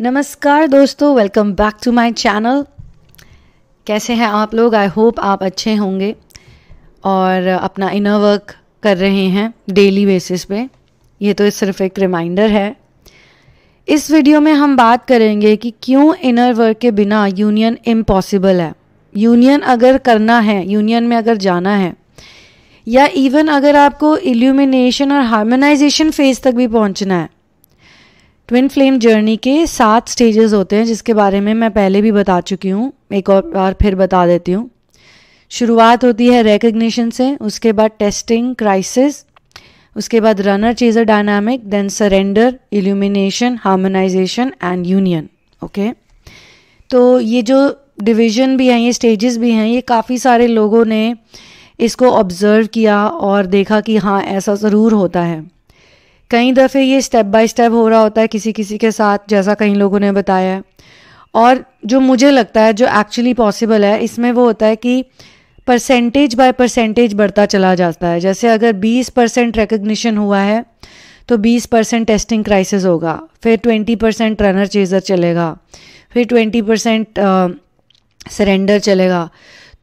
नमस्कार दोस्तों welcome back to my channel कैसे हैं आप लोग आई होप आप अच्छे होंगे और अपना इनर वर्क कर रहे हैं डेली बेसिस पे ये तो सिर्फ एक रिमाइंडर है इस वीडियो में हम बात करेंगे कि क्यों इनर वर्क के बिना यूनियन इम्पॉसिबल है यूनियन अगर करना है यूनियन में अगर जाना है या इवन अगर आपको इल्यूमिनेशन और हार्मोनाइजेशन फेज तक भी पहुंचना है ट्विन फ्लेम जर्नी के सात स्टेजेस होते हैं जिसके बारे में मैं पहले भी बता चुकी हूँ एक और बार फिर बता देती हूँ शुरुआत होती है रेकग्निशन से उसके बाद टेस्टिंग क्राइसिस उसके बाद runner chaser dynamic then surrender illumination harmonization and union okay तो ये जो डिवीजन भी हैं ये स्टेजेस भी हैं ये काफ़ी सारे लोगों ने इसको ऑब्ज़र्व किया और देखा कि हाँ ऐसा ज़रूर होता है कई दफ़े ये स्टेप बाय स्टेप हो रहा होता है किसी किसी के साथ जैसा कई लोगों ने बताया है और जो मुझे लगता है जो एक्चुअली पॉसिबल है इसमें वो होता है कि परसेंटेज बाय परसेंटेज बढ़ता चला जाता है जैसे अगर 20 परसेंट रिकग्निशन हुआ है तो 20 परसेंट टेस्टिंग क्राइसिस होगा फिर 20 परसेंट रनर चेजर चलेगा फिर 20 परसेंट सरेंडर चलेगा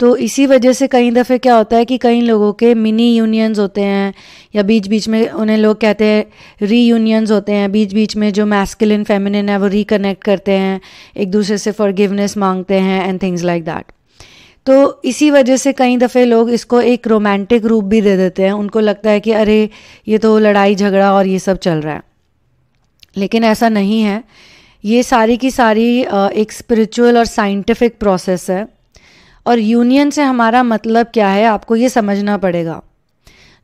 तो इसी वजह से कई दफ़े क्या होता है कि कई लोगों के मिनी यूनियंस होते हैं या बीच बीच में उन्हें लोग कहते हैं री यूनियंस होते हैं बीच बीच में जो मैस्किलिन फेमिनिन है वो रिकनेक्ट करते हैं एक दूसरे से फॉरगिवनेस मांगते हैं एंड थिंग्स लाइक दैट तो इसी वजह से कई दफ़े लोग इसको एक रोमांटिक रूप भी दे देते हैं उनको लगता है कि अरे ये तो लड़ाई झगड़ा और ये सब चल रहा है लेकिन ऐसा नहीं है ये सारी की सारी एक स्पिरिचुअल और साइंटिफिक प्रोसेस है और यूनियन से हमारा मतलब क्या है आपको ये समझना पड़ेगा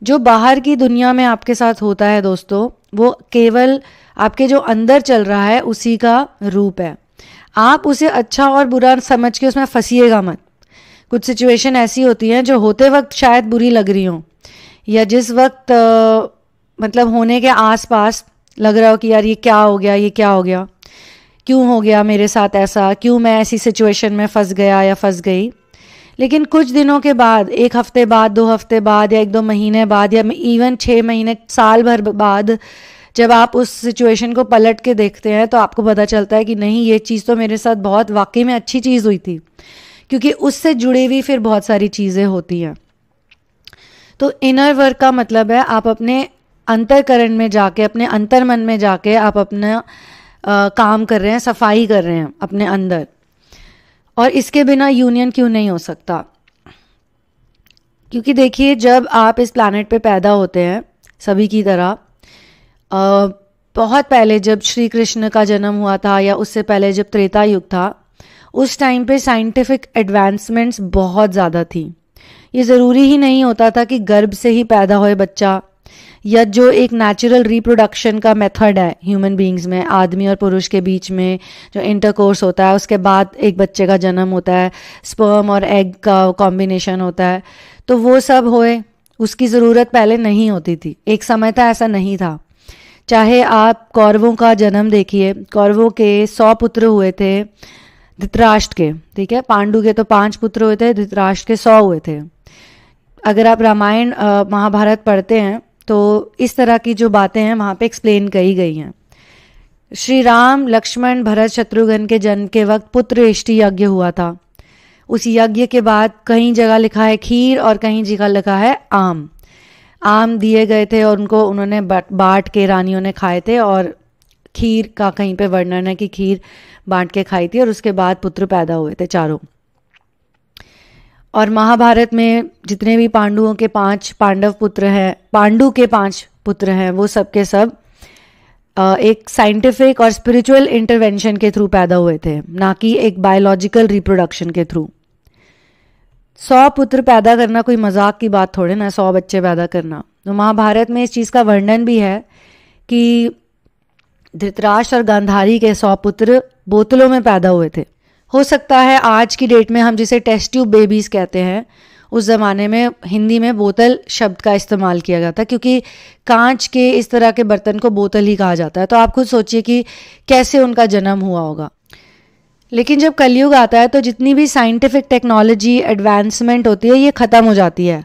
जो बाहर की दुनिया में आपके साथ होता है दोस्तों वो केवल आपके जो अंदर चल रहा है उसी का रूप है आप उसे अच्छा और बुरा समझ के उसमें फंसीएगा मत कुछ सिचुएशन ऐसी होती हैं जो होते वक्त शायद बुरी लग रही हों या जिस वक्त आ, मतलब होने के आसपास लग रहा हो कि यार ये क्या हो गया ये क्या हो गया क्यों हो गया मेरे साथ ऐसा क्यों मैं ऐसी सिचुएशन में फंस गया या फंस गई लेकिन कुछ दिनों के बाद एक हफ्ते बाद दो हफ्ते बाद या एक दो महीने बाद या इवन छः महीने साल भर बाद जब आप उस सिचुएशन को पलट के देखते हैं तो आपको पता चलता है कि नहीं ये चीज़ तो मेरे साथ बहुत वाकई में अच्छी चीज़ हुई थी क्योंकि उससे जुड़ी हुई फिर बहुत सारी चीज़ें होती हैं तो इनर वर्क का मतलब है आप अपने अंतरकरण में जाके अपने अंतर मन में जाके आप अपना काम कर रहे हैं सफाई कर रहे हैं अपने अंदर और इसके बिना यूनियन क्यों नहीं हो सकता क्योंकि देखिए जब आप इस प्लानट पे पैदा होते हैं सभी की तरह आ, बहुत पहले जब श्री कृष्ण का जन्म हुआ था या उससे पहले जब त्रेता युग था उस टाइम पे साइंटिफिक एडवांसमेंट्स बहुत ज़्यादा थी ये ज़रूरी ही नहीं होता था कि गर्भ से ही पैदा हुए बच्चा या जो एक नेचुरल रिप्रोडक्शन का मेथड है ह्यूमन बींग्स में आदमी और पुरुष के बीच में जो इंटरकोर्स होता है उसके बाद एक बच्चे का जन्म होता है स्पर्म और एग का कॉम्बिनेशन होता है तो वो सब होए उसकी ज़रूरत पहले नहीं होती थी एक समय था ऐसा नहीं था चाहे आप कौरवों का जन्म देखिए कौरवों के सौ पुत्र हुए थे धृतराष्ट्र के ठीक है पांडु के तो पांच पुत्र हुए थे धृतराष्ट्र के सौ हुए थे अगर आप रामायण महाभारत पढ़ते हैं तो इस तरह की जो बातें हैं वहाँ पे एक्सप्लेन कही गई हैं श्री राम लक्ष्मण भरत शत्रुघ्न के जन्म के वक्त पुत्र इष्टि यज्ञ हुआ था उस यज्ञ के बाद कहीं जगह लिखा है खीर और कहीं जगह लिखा है आम आम दिए गए थे और उनको उन्होंने बांट के रानियों ने खाए थे और खीर का कहीं पे वर्णन है कि खीर बांट के खाई थी और उसके बाद पुत्र पैदा हुए थे चारों और महाभारत में जितने भी पांडुओं के पांच पांडव पुत्र हैं पांडु के पांच पुत्र हैं वो सब के सब एक साइंटिफिक और स्पिरिचुअल इंटरवेंशन के थ्रू पैदा हुए थे ना कि एक बायोलॉजिकल रिप्रोडक्शन के थ्रू सौ पुत्र पैदा करना कोई मजाक की बात थोड़े ना सौ बच्चे पैदा करना तो महाभारत में इस चीज़ का वर्णन भी है कि धृतराष्ट्र और गांधारी के सौ पुत्र बोतलों में पैदा हुए थे हो सकता है आज की डेट में हम जिसे टेस्ट ट्यूब बेबीज़ कहते हैं उस ज़माने में हिंदी में बोतल शब्द का इस्तेमाल किया जाता है क्योंकि कांच के इस तरह के बर्तन को बोतल ही कहा जाता है तो आप खुद सोचिए कि कैसे उनका जन्म हुआ होगा लेकिन जब कलयुग आता है तो जितनी भी साइंटिफिक टेक्नोलॉजी एडवांसमेंट होती है ये ख़त्म हो जाती है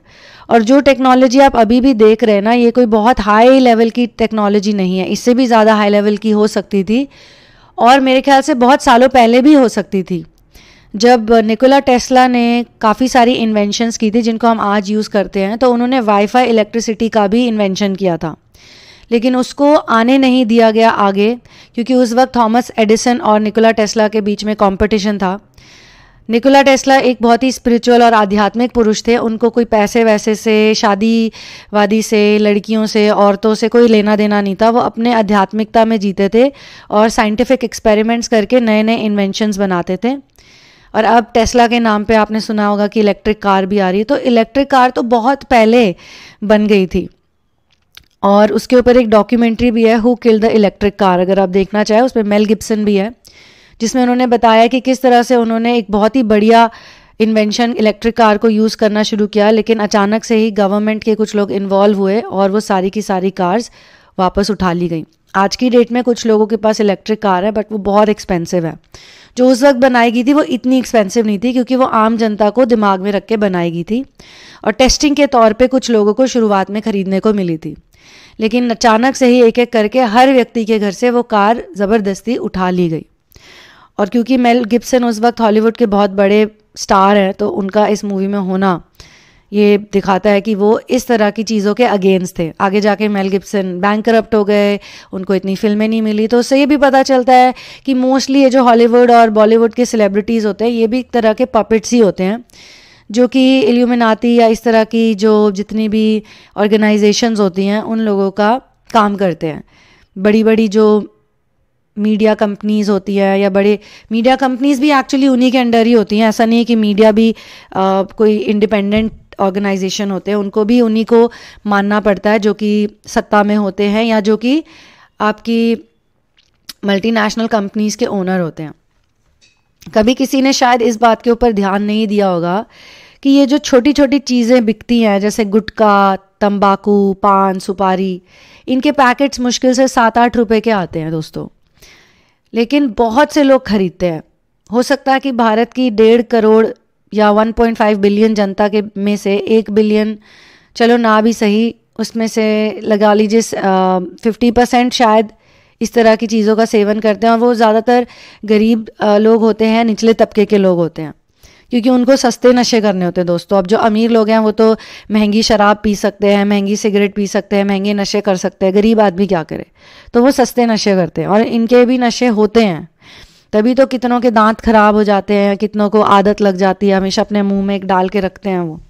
और जो टेक्नोलॉजी आप अभी भी देख रहे हैं ना ये कोई बहुत हाई लेवल की टेक्नोलॉजी नहीं है इससे भी ज़्यादा हाई लेवल की हो सकती थी और मेरे ख्याल से बहुत सालों पहले भी हो सकती थी जब निकोला टेस्ला ने काफ़ी सारी इन्वेंशनस की थी जिनको हम आज यूज़ करते हैं तो उन्होंने वाईफाई इलेक्ट्रिसिटी का भी इन्वेंशन किया था लेकिन उसको आने नहीं दिया गया आगे क्योंकि उस वक्त थॉमस एडिसन और निकोला टेस्ला के बीच में कंपटीशन था निकोला टेस्ला एक बहुत ही स्पिरिचुअल और आध्यात्मिक पुरुष थे उनको कोई पैसे वैसे से शादी वादी से लड़कियों से औरतों से कोई लेना देना नहीं था वो अपने आध्यात्मिकता में जीते थे और साइंटिफिक एक्सपेरिमेंट्स करके नए नए इन्वेंशंस बनाते थे और अब टेस्ला के नाम पे आपने सुना होगा कि इलेक्ट्रिक कार भी आ रही है तो इलेक्ट्रिक कार तो बहुत पहले बन गई थी और उसके ऊपर एक डॉक्यूमेंट्री भी है who kill the electric car अगर आप देखना चाहें उस पर मेल गिब्सन भी है जिसमें उन्होंने बताया कि किस तरह से उन्होंने एक बहुत ही बढ़िया इन्वेंशन इलेक्ट्रिक कार को यूज़ करना शुरू किया लेकिन अचानक से ही गवर्नमेंट के कुछ लोग इन्वॉल्व हुए और वो सारी की सारी कार्स वापस उठा ली गई आज की डेट में कुछ लोगों के पास इलेक्ट्रिक कार है बट वो बहुत एक्सपेंसिव है जो उस वक्त बनाई गई थी वो इतनी एक्सपेंसिव नहीं थी क्योंकि वो आम जनता को दिमाग में रख के बनाई गई थी और टेस्टिंग के तौर पे कुछ लोगों को शुरुआत में ख़रीदने को मिली थी लेकिन अचानक से ही एक एक करके हर व्यक्ति के घर से वो कार ज़बरदस्ती उठा ली गई और क्योंकि मेल गिब्सन उस वक्त हॉलीवुड के बहुत बड़े स्टार हैं तो उनका इस मूवी में होना ये दिखाता है कि वो इस तरह की चीज़ों के अगेंस्ट थे आगे जाके मेल गिब्सन बैंक करप्ट हो गए उनको इतनी फिल्में नहीं मिली तो उससे ये भी पता चलता है कि मोस्टली ये जो हॉलीवुड और बॉलीवुड के सेलिब्रिटीज़ होते हैं ये भी एक तरह के पपेट्स ही होते हैं जो कि एल्यूमिनाती या इस तरह की जो जितनी भी ऑर्गेनाइजेशंस होती हैं उन लोगों का काम करते हैं बड़ी बड़ी जो मीडिया कंपनीज होती है या बड़े मीडिया कंपनीज भी एक्चुअली उन्हीं के अंडर ही होती हैं ऐसा नहीं है कि मीडिया भी आ, कोई इंडिपेंडेंट ऑर्गेनाइजेशन होते हैं उनको भी उन्हीं को मानना पड़ता है जो कि सत्ता में होते हैं या जो कि आपकी मल्टीनेशनल कंपनीज के ओनर होते हैं कभी किसी ने शायद इस बात के ऊपर ध्यान नहीं दिया होगा कि ये जो छोटी छोटी चीज़ें बिकती हैं जैसे गुटखा तंबाकू पान सुपारी इनके पैकेट्स मुश्किल से सात आठ रुपए के आते हैं दोस्तों लेकिन बहुत से लोग खरीदते हैं हो सकता है कि भारत की डेढ़ करोड़ या 1.5 बिलियन जनता के में से एक बिलियन चलो ना भी सही उसमें से लगा लीजिए फिफ्टी परसेंट शायद इस तरह की चीज़ों का सेवन करते हैं और वो ज़्यादातर गरीब लोग होते हैं निचले तबके के लोग होते हैं क्योंकि उनको सस्ते नशे करने होते हैं दोस्तों अब जो अमीर लोग हैं वो तो महंगी शराब पी सकते हैं महंगी सिगरेट पी सकते हैं महंगे नशे कर सकते हैं गरीब आदमी क्या करे तो वो सस्ते नशे करते हैं और इनके भी नशे होते हैं तभी तो कितनों के दांत खराब हो जाते हैं कितनों को आदत लग जाती है हमेशा अपने मुंह में एक डाल के रखते हैं वो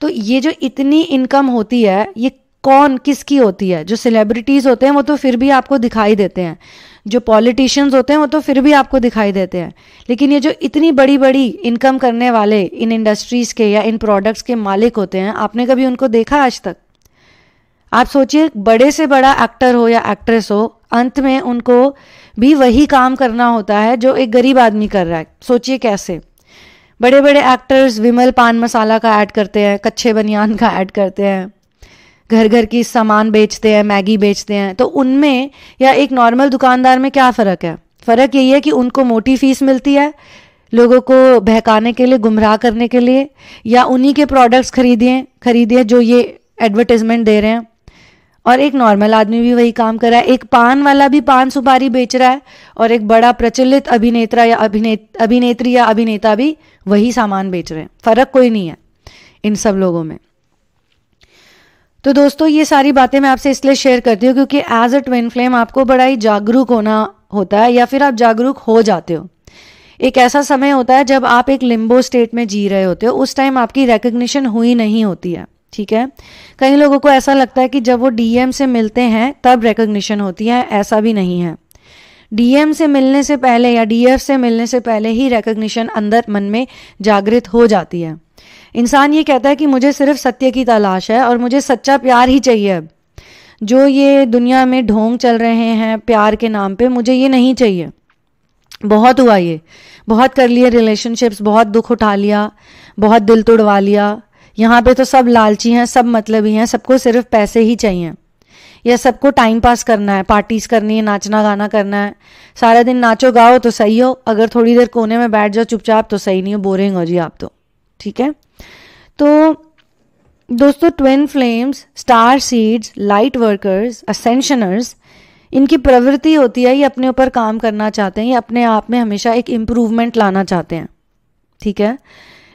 तो ये जो इतनी इनकम होती है ये कौन किसकी होती है जो सेलिब्रिटीज़ होते हैं वो तो फिर भी आपको दिखाई देते हैं जो पॉलिटिशियंस होते हैं वो तो फिर भी आपको दिखाई देते हैं लेकिन ये जो इतनी बड़ी बड़ी इनकम करने वाले इन इंडस्ट्रीज़ के या इन प्रोडक्ट्स के मालिक होते हैं आपने कभी उनको देखा आज तक आप सोचिए बड़े से बड़ा एक्टर हो या एक्ट्रेस हो अंत में उनको भी वही काम करना होता है जो एक गरीब आदमी कर रहा है सोचिए कैसे बड़े बड़े एक्टर्स विमल पान मसाला का ऐड करते हैं कच्चे बनियान का ऐड करते हैं घर घर की सामान बेचते हैं मैगी बेचते हैं तो उनमें या एक नॉर्मल दुकानदार में क्या फ़र्क है फ़र्क यही है कि उनको मोटी फीस मिलती है लोगों को बहकाने के लिए गुमराह करने के लिए या उन्हीं के प्रोडक्ट्स खरीदिए खरीदिए जो ये एडवर्टिजमेंट दे रहे हैं और एक नॉर्मल आदमी भी वही काम कर रहा है एक पान वाला भी पान सुपारी बेच रहा है और एक बड़ा प्रचलित अभिनेता या अभिनेत अभिनेत्री या अभिनेता भी वही सामान बेच रहे हैं फर्क कोई नहीं है इन सब लोगों में तो दोस्तों ये सारी बातें मैं आपसे इसलिए शेयर करती हूँ क्योंकि एज अ ट्विन फ्लेम आपको बड़ा ही जागरूक होना होता है या फिर आप जागरूक हो जाते हो एक ऐसा समय होता है जब आप एक लिम्बो स्टेट में जी रहे होते हो उस टाइम आपकी रिकग्निशन हुई नहीं होती है ठीक है कई लोगों को ऐसा लगता है कि जब वो डीएम से मिलते हैं तब रिकग्निशन होती है ऐसा भी नहीं है डीएम से मिलने से पहले या डीएफ से मिलने से पहले ही रिकग्निशन अंदर मन में जागृत हो जाती है इंसान ये कहता है कि मुझे सिर्फ सत्य की तलाश है और मुझे सच्चा प्यार ही चाहिए अब जो ये दुनिया में ढोंग चल रहे हैं प्यार के नाम पे मुझे ये नहीं चाहिए बहुत हुआ ये बहुत कर लिए रिलेशनशिप्स बहुत दुख उठा लिया बहुत दिल तोड़वा लिया यहाँ पे तो सब लालची हैं सब मतलब ही हैं सबको सिर्फ पैसे ही चाहिए या सबको टाइम पास करना है पार्टीज करनी है नाचना गाना करना है सारा दिन नाचो गाओ तो सही हो अगर थोड़ी देर कोने में बैठ जाओ चुपचाप तो सही नहीं हो बोरिंग हो जी आप तो ठीक है तो दोस्तों twin flames star seeds light workers ascensioners इनकी प्रवृत्ति होती है ये अपने ऊपर काम करना चाहते हैं ये अपने आप में हमेशा एक इम्प्रूवमेंट लाना चाहते हैं ठीक है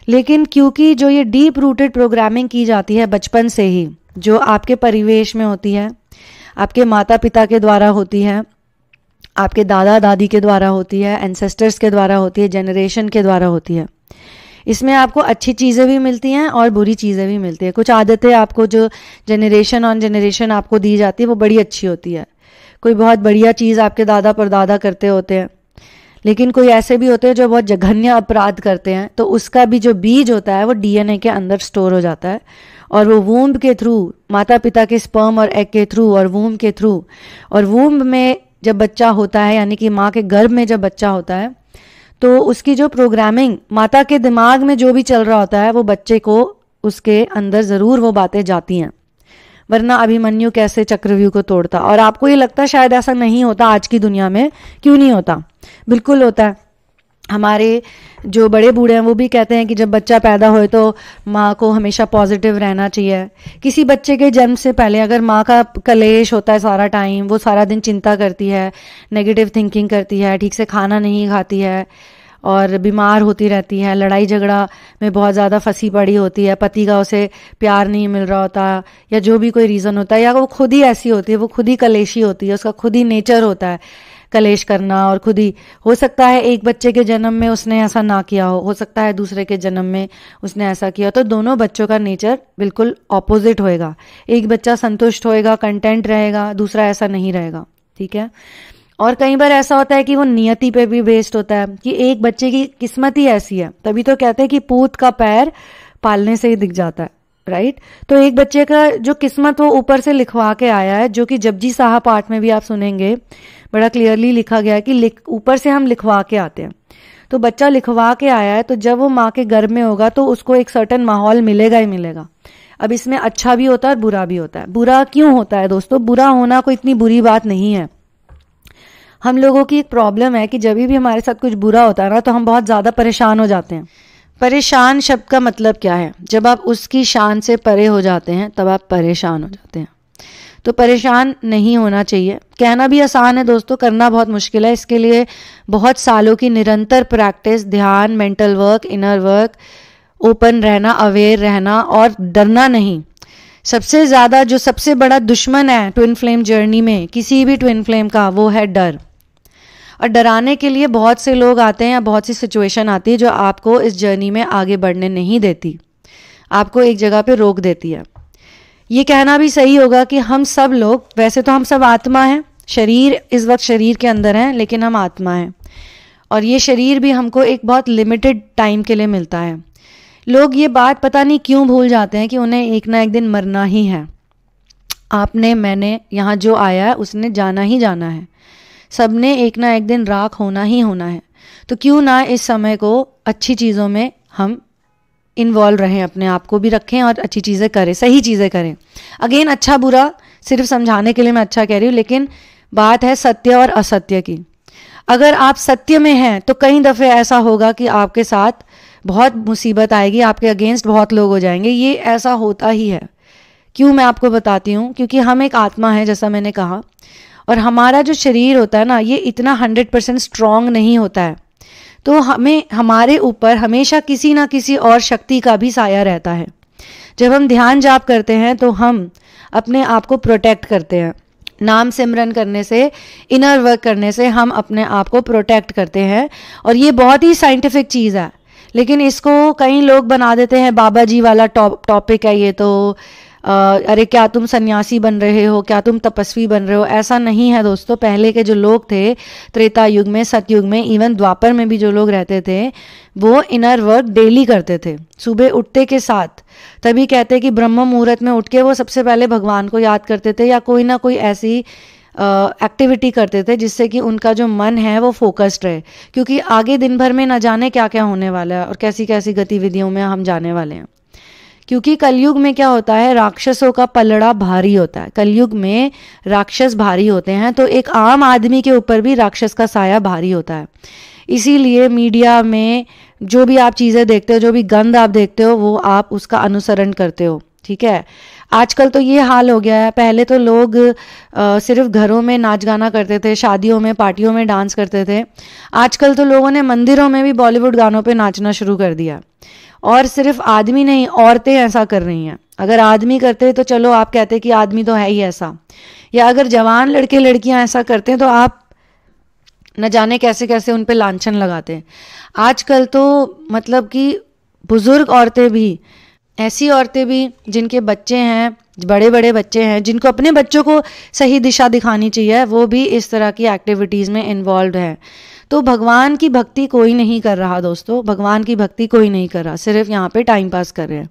लेकिन क्योंकि जो ये डीप रूटेड प्रोग्रामिंग की जाती है बचपन से ही जो आपके परिवेश में होती है आपके माता पिता के द्वारा होती है आपके दादा दादी के द्वारा होती है एनसेस्टर्स के द्वारा होती है जनरेशन के द्वारा होती है इसमें आपको अच्छी चीज़ें भी मिलती हैं और बुरी चीज़ें भी मिलती है कुछ आदतें आपको जो जनरेशन ऑन जनरेशन आपको दी जाती है वो बड़ी अच्छी होती है कोई बहुत बढ़िया चीज़ आपके दादा परदादा करते होते हैं लेकिन कोई ऐसे भी होते हैं जो बहुत जघन्य अपराध करते हैं तो उसका भी जो बीज होता है वो डीएनए के अंदर स्टोर हो जाता है और वो वूम्ब के थ्रू माता पिता के स्पर्म और एग के थ्रू और वूम्ब के थ्रू और वूम्ब में जब बच्चा होता है यानी कि माँ के गर्भ में जब बच्चा होता है तो उसकी जो प्रोग्रामिंग माता के दिमाग में जो भी चल रहा होता है वो बच्चे को उसके अंदर ज़रूर वो बातें जाती हैं वरना अभिमन्यु कैसे चक्रव्यूह को तोड़ता और आपको ये लगता शायद ऐसा नहीं होता आज की दुनिया में क्यों नहीं होता बिल्कुल होता है हमारे जो बड़े बूढ़े हैं वो भी कहते हैं कि जब बच्चा पैदा होए तो माँ को हमेशा पॉजिटिव रहना चाहिए किसी बच्चे के जन्म से पहले अगर माँ का कलेश होता है सारा टाइम वो सारा दिन चिंता करती है नेगेटिव थिंकिंग करती है ठीक से खाना नहीं खाती है और बीमार होती रहती है लड़ाई झगड़ा में बहुत ज़्यादा फंसी पड़ी होती है पति का उसे प्यार नहीं मिल रहा होता या जो भी कोई रीज़न होता है या वो खुद ही ऐसी होती है वो खुद ही कलेशी होती है उसका खुद ही नेचर होता है कलेश करना और खुद ही हो सकता है एक बच्चे के जन्म में उसने ऐसा ना किया हो हो सकता है दूसरे के जन्म में उसने ऐसा किया तो दोनों बच्चों का नेचर बिल्कुल ऑपोजिट होएगा एक बच्चा संतुष्ट होएगा कंटेंट रहेगा दूसरा ऐसा नहीं रहेगा ठीक है और कई बार ऐसा होता है कि वो नियति पे भी बेस्ड होता है कि एक बच्चे की किस्मत ही ऐसी है तभी तो कहते हैं कि पूत का पैर पालने से ही दिख जाता है राइट तो एक बच्चे का जो किस्मत वो ऊपर से लिखवा के आया है जो कि जपजी साहब पाठ में भी आप सुनेंगे बड़ा क्लियरली लिखा गया है कि ऊपर से हम लिखवा के आते हैं तो बच्चा लिखवा के आया है तो जब वो माँ के घर में होगा तो उसको एक सर्टन माहौल मिलेगा ही मिलेगा अब इसमें अच्छा भी होता है और बुरा भी होता है बुरा क्यों होता है दोस्तों बुरा होना कोई इतनी बुरी बात नहीं है हम लोगों की एक प्रॉब्लम है कि जब भी हमारे साथ कुछ बुरा होता है ना तो हम बहुत ज़्यादा परेशान हो जाते हैं परेशान शब्द का मतलब क्या है जब आप उसकी शान से परे हो जाते हैं तब आप परेशान हो जाते हैं तो परेशान नहीं होना चाहिए कहना भी आसान है दोस्तों करना बहुत मुश्किल है इसके लिए बहुत सालों की निरंतर प्रैक्टिस ध्यान mental work inner work open रहना अवेयर रहना और डरना नहीं सबसे ज़्यादा जो सबसे बड़ा दुश्मन है ट्विन फ्लेम जर्नी में किसी भी ट्विन फ्लेम का वो है डर और डराने के लिए बहुत से लोग आते हैं या बहुत सी सिचुएशन आती है जो आपको इस जर्नी में आगे बढ़ने नहीं देती आपको एक जगह पे रोक देती है ये कहना भी सही होगा कि हम सब लोग वैसे तो हम सब आत्मा हैं शरीर इस वक्त शरीर के अंदर हैं लेकिन हम आत्मा हैं और ये शरीर भी हमको एक बहुत लिमिटेड टाइम के लिए मिलता है लोग ये बात पता नहीं क्यों भूल जाते हैं कि उन्हें एक ना एक दिन मरना ही है आपने मैंने यहाँ जो आया है उसने जाना ही जाना है सब ने एक ना एक दिन राख होना ही होना है तो क्यों ना इस समय को अच्छी चीज़ों में हम इन्वॉल्व रहें अपने आप को भी रखें और अच्छी चीज़ें करें सही चीज़ें करें अगेन अच्छा बुरा सिर्फ समझाने के लिए मैं अच्छा कह रही हूँ लेकिन बात है सत्य और असत्य की अगर आप सत्य में हैं तो कई दफ़े ऐसा होगा कि आपके साथ बहुत मुसीबत आएगी आपके अगेंस्ट बहुत लोग हो जाएंगे ये ऐसा होता ही है क्यों मैं आपको बताती हूँ क्योंकि हम एक आत्मा है जैसा मैंने कहा और हमारा जो शरीर होता है ना ये इतना हंड्रेड परसेंट स्ट्रांग नहीं होता है तो हमें हमारे ऊपर हमेशा किसी ना किसी और शक्ति का भी साया रहता है जब हम ध्यान जाप करते हैं तो हम अपने आप को प्रोटेक्ट करते हैं नाम सिमरन करने से इनर वर्क करने से हम अपने आप को प्रोटेक्ट करते हैं और ये बहुत ही साइंटिफिक चीज़ है लेकिन इसको कई लोग बना देते हैं बाबा जी वाला टॉप टॉपिक है ये तो अरे क्या तुम सन्यासी बन रहे हो क्या तुम तपस्वी बन रहे हो ऐसा नहीं है दोस्तों पहले के जो लोग थे त्रेता युग में सतयुग में इवन द्वापर में भी जो लोग रहते थे वो इनर वर्क डेली करते थे सुबह उठते के साथ तभी कहते कि ब्रह्म मुहूर्त में उठ के वो सबसे पहले भगवान को याद करते थे या कोई ना कोई ऐसी एक्टिविटी uh, करते थे जिससे कि उनका जो मन है वो फोकस्ड रहे क्योंकि आगे दिन भर में ना जाने क्या क्या होने वाला है और कैसी कैसी गतिविधियों में हम जाने वाले हैं क्योंकि कलयुग में क्या होता है राक्षसों का पलड़ा भारी होता है कलयुग में राक्षस भारी होते हैं तो एक आम आदमी के ऊपर भी राक्षस का साया भारी होता है इसीलिए मीडिया में जो भी आप चीज़ें देखते हो जो भी गंद आप देखते हो वो आप उसका अनुसरण करते हो ठीक है आजकल तो ये हाल हो गया है पहले तो लोग आ, सिर्फ घरों में नाच गाना करते थे शादियों में पार्टियों में डांस करते थे आजकल तो लोगों ने मंदिरों में भी बॉलीवुड गानों पे नाचना शुरू कर दिया और सिर्फ आदमी नहीं औरतें ऐसा कर रही हैं अगर आदमी करते तो चलो आप कहते कि आदमी तो है ही ऐसा या अगर जवान लड़के लड़कियां ऐसा करते हैं तो आप न जाने कैसे कैसे उन पर लाछन लगाते हैं आजकल तो मतलब कि बुज़ुर्ग औरतें भी ऐसी औरतें भी जिनके बच्चे हैं बड़े बड़े बच्चे हैं जिनको अपने बच्चों को सही दिशा दिखानी चाहिए वो भी इस तरह की एक्टिविटीज़ में इन्वॉल्व हैं तो भगवान की भक्ति कोई नहीं कर रहा दोस्तों भगवान की भक्ति कोई नहीं कर रहा सिर्फ यहाँ पे टाइम पास कर रहे हैं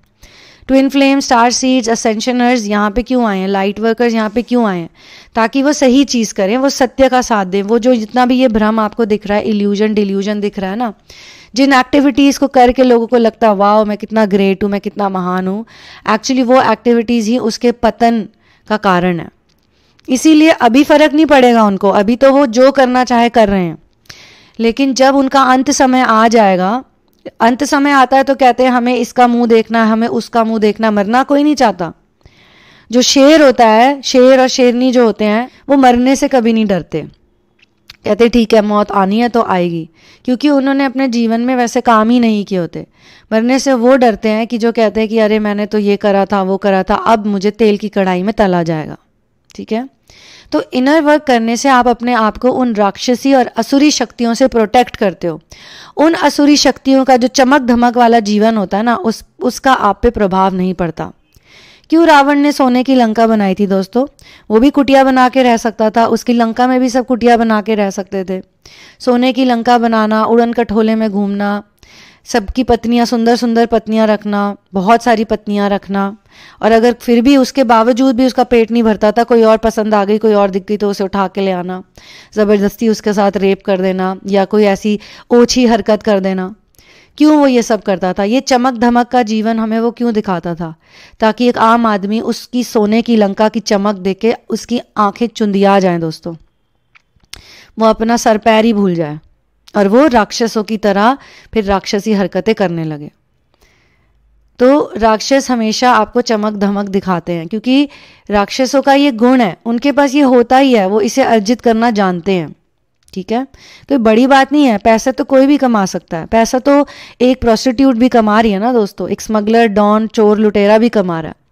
twin flame star seeds ascensioners यहाँ पे क्यों आए हैं लाइट वर्कर्स यहाँ पे क्यों आए हैं ताकि वो सही चीज़ करें वो सत्य का साथ दें वो जो जितना भी ये भ्रम आपको दिख रहा है इल्यूजन डिल्यूजन दिख रहा है ना जिन एक्टिविटीज़ को करके लोगों को लगता है वाह मैं कितना ग्रेट हूँ मैं कितना महान हूँ एक्चुअली वो एक्टिविटीज़ ही उसके पतन का कारण है इसीलिए अभी फ़र्क नहीं पड़ेगा उनको अभी तो वो जो करना चाहे कर रहे हैं लेकिन जब उनका अंत समय आ जाएगा अंत समय आता है तो कहते हैं हमें इसका मुंह देखना है हमें उसका मुंह देखना मरना कोई नहीं चाहता जो शेर होता है शेर और शेरनी जो होते हैं वो मरने से कभी नहीं डरते कहते ठीक है मौत आनी है तो आएगी क्योंकि उन्होंने अपने जीवन में वैसे काम ही नहीं किए होते मरने से वो डरते हैं कि जो कहते हैं कि अरे मैंने तो ये करा था वो करा था अब मुझे तेल की कढ़ाई में तला जाएगा ठीक है तो इनर वर्क करने से आप अपने आप को उन राक्षसी और असुरी शक्तियों से प्रोटेक्ट करते हो उन असुरी शक्तियों का जो चमक धमक वाला जीवन होता है ना उस उसका आप पे प्रभाव नहीं पड़ता क्यों रावण ने सोने की लंका बनाई थी दोस्तों वो भी कुटिया बना के रह सकता था उसकी लंका में भी सब कुटिया बना के रह सकते थे सोने की लंका बनाना उड़न कठोले में घूमना सबकी पत्नियां सुंदर सुंदर पत्नियां रखना बहुत सारी पत्नियां रखना और अगर फिर भी उसके बावजूद भी उसका पेट नहीं भरता था कोई और पसंद आ गई कोई और दिख गई तो उसे उठा के ले आना ज़बरदस्ती उसके साथ रेप कर देना या कोई ऐसी ओछी हरकत कर देना क्यों वो ये सब करता था ये चमक धमक का जीवन हमें वो क्यों दिखाता था ताकि एक आम आदमी उसकी सोने की लंका की चमक देख के उसकी आंखें चुंदिया जाएं दोस्तों वो अपना सर पैर ही भूल जाए और वो राक्षसों की तरह फिर राक्षसी हरकतें करने लगे तो राक्षस हमेशा आपको चमक धमक दिखाते हैं क्योंकि राक्षसों का ये गुण है उनके पास ये होता ही है वो इसे अर्जित करना जानते हैं ठीक है कोई तो बड़ी बात नहीं है पैसा तो कोई भी कमा सकता है पैसा तो एक प्रोस्टिट्यूट भी कमा रही है ना दोस्तों एक स्मगलर डॉन चोर लुटेरा भी कमा रहा है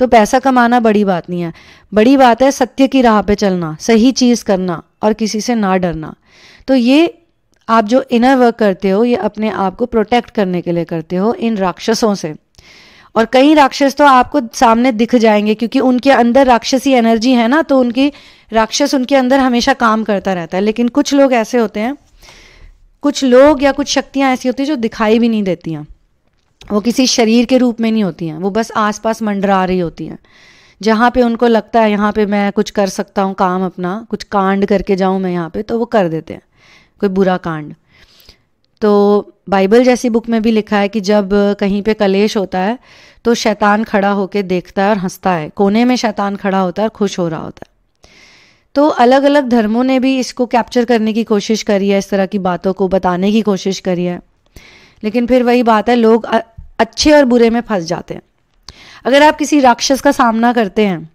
तो पैसा कमाना बड़ी बात नहीं है बड़ी बात है सत्य की राह पे चलना सही चीज़ करना और किसी से ना डरना तो ये आप जो इनर वर्क करते हो ये अपने आप को प्रोटेक्ट करने के लिए करते हो इन राक्षसों से और कई राक्षस तो आपको सामने दिख जाएंगे क्योंकि उनके अंदर राक्षसी एनर्जी है ना तो उनकी राक्षस उनके अंदर हमेशा काम करता रहता है लेकिन कुछ लोग ऐसे होते हैं कुछ लोग या कुछ शक्तियाँ ऐसी होती हैं जो दिखाई भी नहीं देती हैं वो किसी शरीर के रूप में नहीं होती हैं वो बस आसपास मंडरा रही होती हैं जहाँ पे उनको लगता है यहाँ पे मैं कुछ कर सकता हूँ काम अपना कुछ कांड करके जाऊँ मैं यहाँ पे तो वो कर देते हैं कोई बुरा कांड तो बाइबल जैसी बुक में भी लिखा है कि जब कहीं पे कलेश होता है तो शैतान खड़ा होकर देखता है और हंसता है कोने में शैतान खड़ा होता है और खुश हो रहा होता है तो अलग अलग धर्मों ने भी इसको कैप्चर करने की कोशिश करी है इस तरह की बातों को बताने की कोशिश करी है लेकिन फिर वही बात है लोग अच्छे और बुरे में फंस जाते हैं अगर आप किसी राक्षस का सामना करते हैं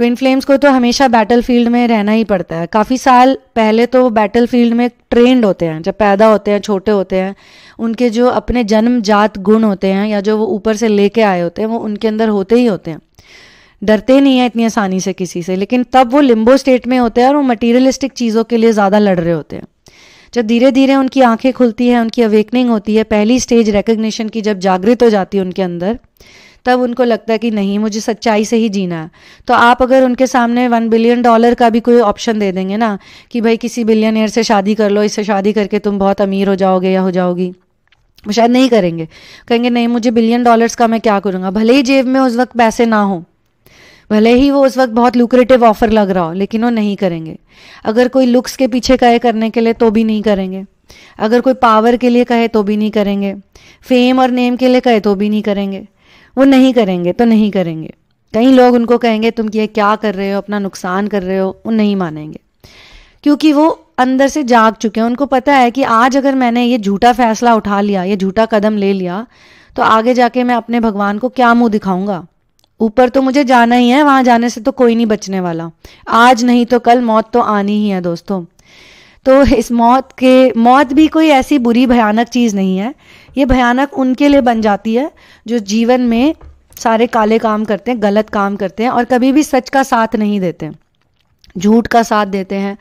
ट्विन फ्लेम्स को तो हमेशा बैटल फील्ड में रहना ही पड़ता है काफ़ी साल पहले तो वो बैटल फील्ड में ट्रेंड होते हैं जब पैदा होते हैं छोटे होते हैं उनके जो अपने जन्म जात गुण होते हैं या जो वो ऊपर से लेके आए होते हैं वो उनके अंदर होते ही होते हैं डरते नहीं हैं इतनी आसानी से किसी से लेकिन तब वो लिम्बो स्टेट में होते हैं और वो मटीरियलिस्टिक चीज़ों के लिए ज़्यादा लड़ रहे होते हैं जब धीरे धीरे उनकी आंखें खुलती हैं उनकी अवेकनिंग होती है पहली स्टेज रिकग्निशन की जब जागृत हो जाती है उनके अंदर तब उनको लगता है कि नहीं मुझे सच्चाई से ही जीना है तो आप अगर उनके सामने वन बिलियन डॉलर का भी कोई ऑप्शन दे देंगे ना कि भाई किसी बिलियन से शादी कर लो इससे शादी करके तुम बहुत अमीर हो जाओगे या हो जाओगी वो शायद नहीं करेंगे कहेंगे नहीं मुझे बिलियन डॉलर्स का मैं क्या करूँगा भले ही जेब में उस वक्त पैसे ना हो भले ही वो उस वक्त बहुत लुक्रेटिव ऑफर लग रहा हो लेकिन वो नहीं करेंगे अगर कोई लुक्स के पीछे कहे करने के लिए तो भी नहीं करेंगे अगर कोई पावर के लिए कहे तो भी नहीं करेंगे फेम और नेम के लिए कहे तो भी नहीं करेंगे वो नहीं करेंगे तो नहीं करेंगे कई लोग उनको कहेंगे तुम ये क्या कर रहे हो अपना नुकसान कर रहे हो वो नहीं मानेंगे क्योंकि वो अंदर से जाग चुके हैं उनको पता है कि आज अगर मैंने ये झूठा फैसला उठा लिया ये झूठा कदम ले लिया तो आगे जाके मैं अपने भगवान को क्या मुंह दिखाऊंगा ऊपर तो मुझे जाना ही है वहां जाने से तो कोई नहीं बचने वाला आज नहीं तो कल मौत तो आनी ही है दोस्तों तो इस मौत के मौत भी कोई ऐसी बुरी भयानक चीज़ नहीं है ये भयानक उनके लिए बन जाती है जो जीवन में सारे काले काम करते हैं गलत काम करते हैं और कभी भी सच का साथ नहीं देते झूठ का साथ देते हैं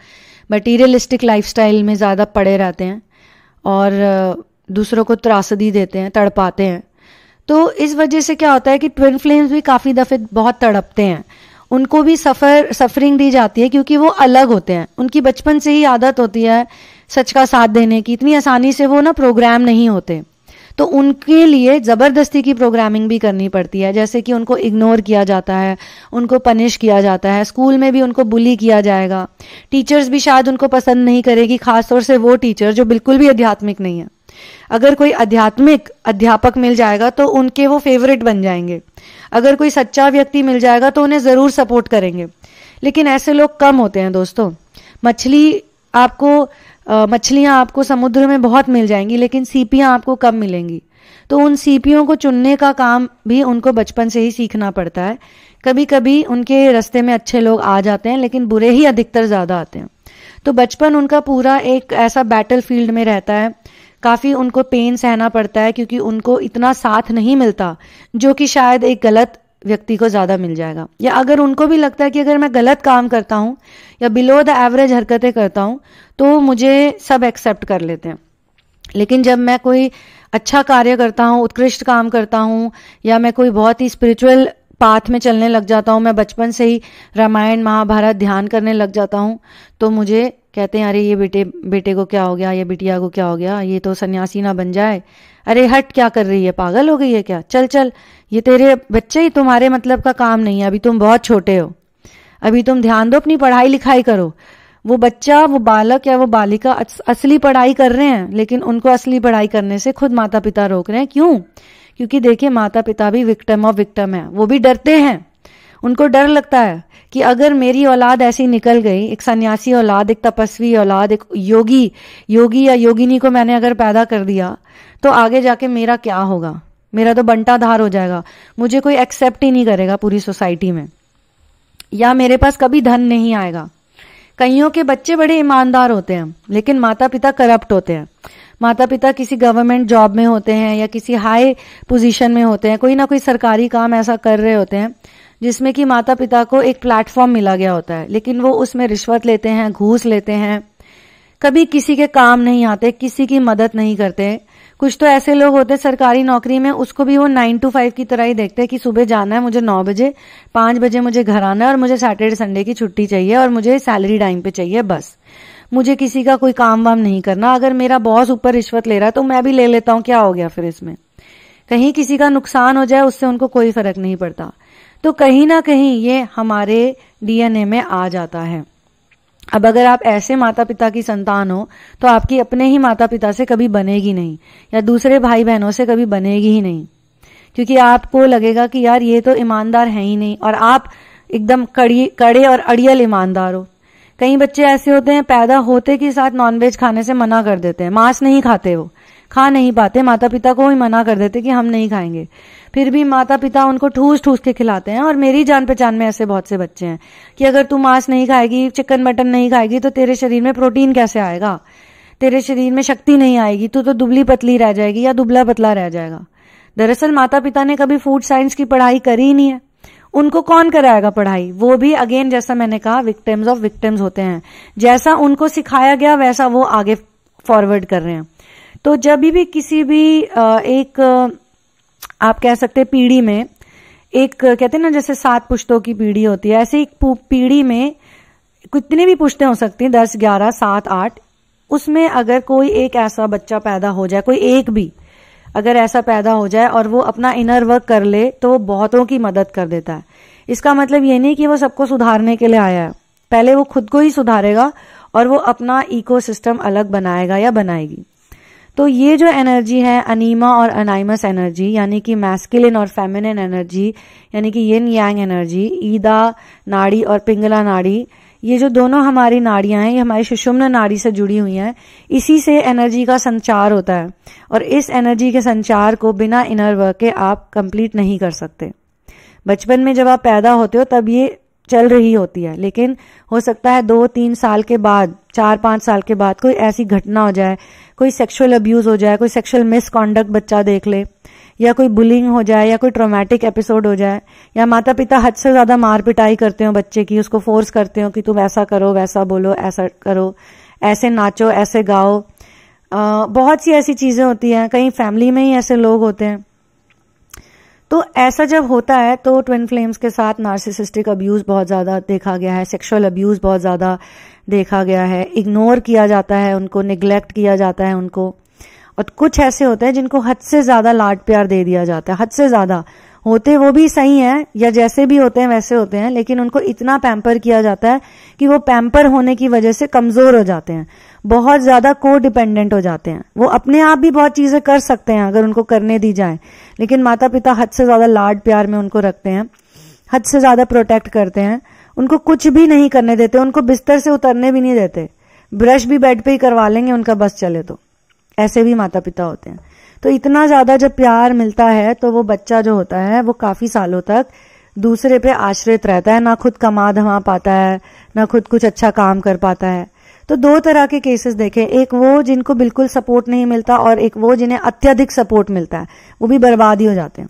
मटीरियलिस्टिक लाइफस्टाइल में ज़्यादा पड़े रहते हैं और दूसरों को त्रासदी देते हैं तड़पाते हैं तो इस वजह से क्या होता है कि ट्विन फ्लेम्स भी काफ़ी दफ़े बहुत तड़पते हैं उनको भी सफ़र सफरिंग दी जाती है क्योंकि वो अलग होते हैं उनकी बचपन से ही आदत होती है सच का साथ देने की इतनी आसानी से वो ना प्रोग्राम नहीं होते तो उनके लिए ज़बरदस्ती की प्रोग्रामिंग भी करनी पड़ती है जैसे कि उनको इग्नोर किया जाता है उनको पनिश किया जाता है स्कूल में भी उनको बुली किया जाएगा टीचर्स भी शायद उनको पसंद नहीं करेगी खासतौर से वो टीचर जो बिल्कुल भी आध्यात्मिक नहीं है अगर कोई आध्यात्मिक अध्यापक मिल जाएगा तो उनके वो फेवरेट बन जाएंगे अगर कोई सच्चा व्यक्ति मिल जाएगा तो उन्हें ज़रूर सपोर्ट करेंगे लेकिन ऐसे लोग कम होते हैं दोस्तों मछली आपको मछलियां आपको समुद्र में बहुत मिल जाएंगी लेकिन सीपियां आपको कम मिलेंगी तो उन सीपियों को चुनने का काम भी उनको बचपन से ही सीखना पड़ता है कभी कभी उनके रस्ते में अच्छे लोग आ जाते हैं लेकिन बुरे ही अधिकतर ज़्यादा आते हैं तो बचपन उनका पूरा एक ऐसा बैटल फील्ड में रहता है काफ़ी उनको पेन सहना पड़ता है क्योंकि उनको इतना साथ नहीं मिलता जो कि शायद एक गलत व्यक्ति को ज़्यादा मिल जाएगा या अगर उनको भी लगता है कि अगर मैं गलत काम करता हूँ या बिलो द एवरेज हरकतें करता हूँ तो मुझे सब एक्सेप्ट कर लेते हैं लेकिन जब मैं कोई अच्छा कार्य करता हूँ उत्कृष्ट काम करता हूँ या मैं कोई बहुत ही स्पिरिचुअल पाथ में चलने लग जाता हूँ मैं बचपन से ही रामायण महाभारत ध्यान करने लग जाता हूँ तो मुझे कहते हैं अरे ये बेटे बेटे को क्या हो गया या बिटिया को क्या हो गया ये तो सन्यासी ना बन जाए अरे हट क्या कर रही है पागल हो गई है क्या चल चल ये तेरे बच्चे ही तुम्हारे मतलब का काम नहीं है अभी तुम बहुत छोटे हो अभी तुम ध्यान दो अपनी पढ़ाई लिखाई करो वो बच्चा वो बालक या वो बालिका असली पढ़ाई कर रहे हैं लेकिन उनको असली पढ़ाई करने से खुद माता पिता रोक रहे हैं क्यों क्योंकि देखिए माता पिता भी विक्टम ऑफ विक्टम है वो भी डरते हैं उनको डर लगता है कि अगर मेरी औलाद ऐसी निकल गई एक सन्यासी औलाद एक तपस्वी औलाद एक योगी योगी या योगिनी को मैंने अगर पैदा कर दिया तो आगे जाके मेरा क्या होगा मेरा तो बंटाधार हो जाएगा मुझे कोई एक्सेप्ट ही नहीं करेगा पूरी सोसाइटी में या मेरे पास कभी धन नहीं आएगा कईयों के बच्चे बड़े ईमानदार होते हैं लेकिन माता पिता करप्ट होते हैं माता पिता किसी गवर्नमेंट जॉब में होते हैं या किसी हाई पोजीशन में होते हैं कोई ना कोई सरकारी काम ऐसा कर रहे होते हैं जिसमें कि माता पिता को एक प्लेटफॉर्म मिला गया होता है लेकिन वो उसमें रिश्वत लेते हैं घूस लेते हैं कभी किसी के काम नहीं आते किसी की मदद नहीं करते कुछ तो ऐसे लोग होते सरकारी नौकरी में उसको भी वो नाइन टू फाइव की तरह ही देखते हैं कि सुबह जाना है मुझे नौ बजे पांच बजे मुझे घर आना है और मुझे सैटरडे संडे की छुट्टी चाहिए और मुझे सैलरी टाइम पे चाहिए बस मुझे किसी का कोई काम वाम नहीं करना अगर मेरा बॉस ऊपर रिश्वत ले रहा है तो मैं भी ले लेता हूँ क्या हो गया फिर इसमें कहीं किसी का नुकसान हो जाए उससे उनको कोई फर्क नहीं पड़ता तो कहीं ना कहीं ये हमारे डीएनए में आ जाता है अब अगर आप ऐसे माता पिता की संतान हो तो आपकी अपने ही माता पिता से कभी बनेगी नहीं या दूसरे भाई बहनों से कभी बनेगी ही नहीं क्योंकि आपको लगेगा कि यार ये तो ईमानदार है ही नहीं और आप एकदम कड़ी कड़े और अड़ियल ईमानदार हो कई बच्चे ऐसे होते हैं पैदा होते के साथ नॉनवेज खाने से मना कर देते हैं मांस नहीं खाते हो खा नहीं पाते माता पिता को ही मना कर देते कि हम नहीं खाएंगे फिर भी माता पिता उनको ठूस ठूस के खिलाते हैं और मेरी जान पहचान में ऐसे बहुत से बच्चे हैं कि अगर तू मांस नहीं खाएगी चिकन मटन नहीं खाएगी तो तेरे शरीर में प्रोटीन कैसे आएगा तेरे शरीर में शक्ति नहीं आएगी तू तो दुबली पतली रह जाएगी या दुबला पतला रह जाएगा दरअसल माता पिता ने कभी फूड साइंस की पढ़ाई करी ही नहीं है उनको कौन कराएगा पढ़ाई वो भी अगेन जैसा मैंने कहा विक्टिम्स ऑफ विक्टिम्स होते हैं जैसा उनको सिखाया गया वैसा वो आगे फॉरवर्ड कर रहे हैं तो जब भी किसी भी एक आप कह सकते हैं पीढ़ी में एक कहते हैं ना जैसे सात पुश्तों की पीढ़ी होती है ऐसे एक पीढ़ी में कितनी भी पुश्तें हो सकती हैं दस ग्यारह सात आठ उसमें अगर कोई एक ऐसा बच्चा पैदा हो जाए कोई एक भी अगर ऐसा पैदा हो जाए और वो अपना इनर वर्क कर ले तो वो बहुतों की मदद कर देता है इसका मतलब ये नहीं कि वो सबको सुधारने के लिए आया है पहले वो खुद को ही सुधारेगा और वो अपना इकोसिस्टम अलग बनाएगा या बनाएगी तो ये जो एनर्जी है अनीमा और अनाइमस एनर्जी यानी कि मैस्किलिन और फेमिनिन एनर्जी यानी कि यिन यांग एनर्जी ईदा नाड़ी और पिंगला नाड़ी ये जो दोनों हमारी नाड़ियां हैं ये हमारी सुषुम्न नाड़ी से जुड़ी हुई हैं इसी से एनर्जी का संचार होता है और इस एनर्जी के संचार को बिना इनर वर्क के आप कंप्लीट नहीं कर सकते बचपन में जब आप पैदा होते हो तब ये चल रही होती है लेकिन हो सकता है दो तीन साल के बाद चार पांच साल के बाद कोई ऐसी घटना हो जाए कोई सेक्सुअल अब्यूज़ हो जाए कोई सेक्सुअल मिसकॉन्डक्ट बच्चा देख ले या कोई बुलिंग हो जाए या कोई ट्रोमेटिक एपिसोड हो जाए या माता पिता हद से ज़्यादा मार पिटाई करते हो बच्चे की उसको फोर्स करते हो कि तुम ऐसा करो वैसा बोलो ऐसा करो ऐसे नाचो ऐसे गाओ आ, बहुत सी ऐसी चीज़ें होती हैं कहीं फैमिली में ही ऐसे लोग होते हैं तो ऐसा जब होता है तो ट्विन फ्लेम्स के साथ नार्सिसिस्टिक अब्यूज़ बहुत ज़्यादा देखा गया है सेक्सुअल अब्यूज़ बहुत ज़्यादा देखा गया है इग्नोर किया जाता है उनको निग्लेक्ट किया जाता है उनको और कुछ ऐसे होते हैं जिनको हद से ज़्यादा लाड प्यार दे दिया जाता है हद से ज़्यादा होते वो भी सही हैं या जैसे भी होते हैं वैसे होते हैं लेकिन उनको इतना पैम्पर किया जाता है कि वो पैम्पर होने की वजह से कमज़ोर हो जाते हैं बहुत ज़्यादा को डिपेंडेंट हो जाते हैं वो अपने आप भी बहुत चीज़ें कर सकते हैं अगर उनको करने दी जाए लेकिन माता पिता हद से ज़्यादा लाड प्यार में उनको रखते हैं हद से ज़्यादा प्रोटेक्ट करते हैं उनको कुछ भी नहीं करने देते उनको बिस्तर से उतरने भी नहीं देते ब्रश भी बेड पे ही करवा लेंगे उनका बस चले तो ऐसे भी माता पिता होते हैं तो इतना ज़्यादा जब प्यार मिलता है तो वो बच्चा जो होता है वो काफ़ी सालों तक दूसरे पे आश्रित रहता है ना खुद कमा धमा पाता है ना खुद कुछ अच्छा काम कर पाता है तो दो तरह के केसेस देखे एक वो जिनको बिल्कुल सपोर्ट नहीं मिलता और एक वो जिन्हें अत्यधिक सपोर्ट मिलता है वो भी बर्बाद ही हो जाते हैं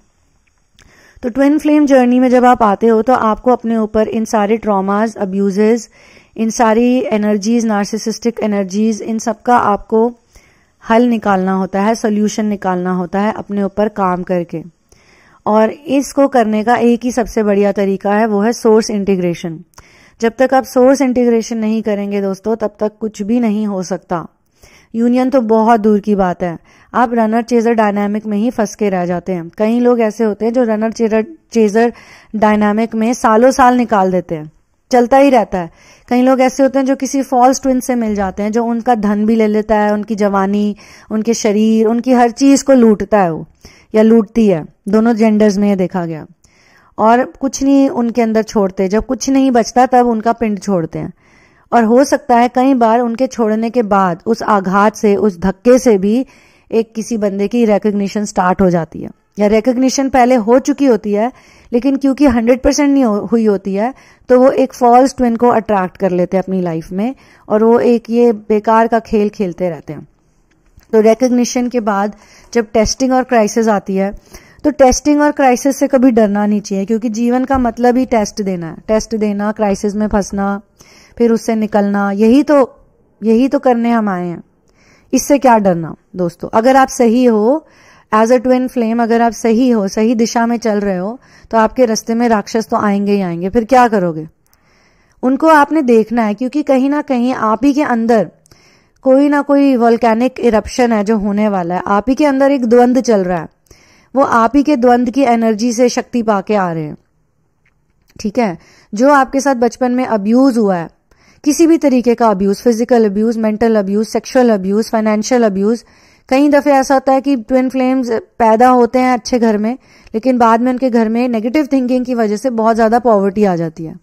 तो ट्विन फ्लेम जर्नी में जब आप आते हो तो आपको अपने ऊपर इन सारे ट्रॉमाज अब्यूजेज इन सारी एनर्जीज नार्सिसिस्टिक एनर्जीज इन सबका आपको हल निकालना होता है सोल्यूशन निकालना होता है अपने ऊपर काम करके और इसको करने का एक ही सबसे बढ़िया तरीका है वो है सोर्स इंटीग्रेशन जब तक आप सोर्स इंटीग्रेशन नहीं करेंगे दोस्तों तब तक कुछ भी नहीं हो सकता यूनियन तो बहुत दूर की बात है आप रनर चेजर डायनामिक में ही फंस के रह जाते हैं कई लोग ऐसे होते हैं जो रनर चेजर चेजर डायनामिक में सालों साल निकाल देते हैं चलता ही रहता है कई लोग ऐसे होते हैं जो किसी फॉल्स ट्विन से मिल जाते हैं जो उनका धन भी ले लेता है उनकी जवानी उनके शरीर उनकी हर चीज़ को लूटता है वो या लूटती है दोनों जेंडर्स में देखा गया और कुछ नहीं उनके अंदर छोड़ते जब कुछ नहीं बचता तब उनका पिंड छोड़ते हैं और हो सकता है कई बार उनके छोड़ने के बाद उस आघात से उस धक्के से भी एक किसी बंदे की रिकग्निशन स्टार्ट हो जाती है या रिकग्निशन पहले हो चुकी होती है लेकिन क्योंकि हंड्रेड परसेंट नहीं हुई होती है तो वो एक फॉल्स ट्विन को अट्रैक्ट कर लेते हैं अपनी लाइफ में और वो एक ये बेकार का खेल खेलते रहते हैं तो रिकग्निशन के बाद जब टेस्टिंग और क्राइसिस आती है तो टेस्टिंग और क्राइसिस से कभी डरना नहीं चाहिए क्योंकि जीवन का मतलब ही टेस्ट देना है टेस्ट देना क्राइसिस में फंसना फिर उससे निकलना यही तो यही तो करने हम आए हैं इससे क्या डरना दोस्तों अगर आप सही हो एज अ ट्विन फ्लेम अगर आप सही हो सही दिशा में चल रहे हो तो आपके रस्ते में राक्षस तो आएंगे ही आएंगे फिर क्या करोगे उनको आपने देखना है क्योंकि कहीं ना कहीं आप ही के अंदर कोई ना कोई वॉल्केनिक इरप्शन है जो होने वाला है आप ही के अंदर एक द्वंद चल रहा है वो आप ही के द्वंद की एनर्जी से शक्ति पाके आ रहे हैं ठीक है जो आपके साथ बचपन में अब्यूज हुआ है किसी भी तरीके का abuse physical abuse mental abuse sexual abuse financial abuse कई दफ़े ऐसा होता है कि ट्विन फ्लेम्स पैदा होते हैं अच्छे घर में लेकिन बाद में उनके घर में नेगेटिव थिंकिंग की वजह से बहुत ज़्यादा पॉवर्टी आ जाती है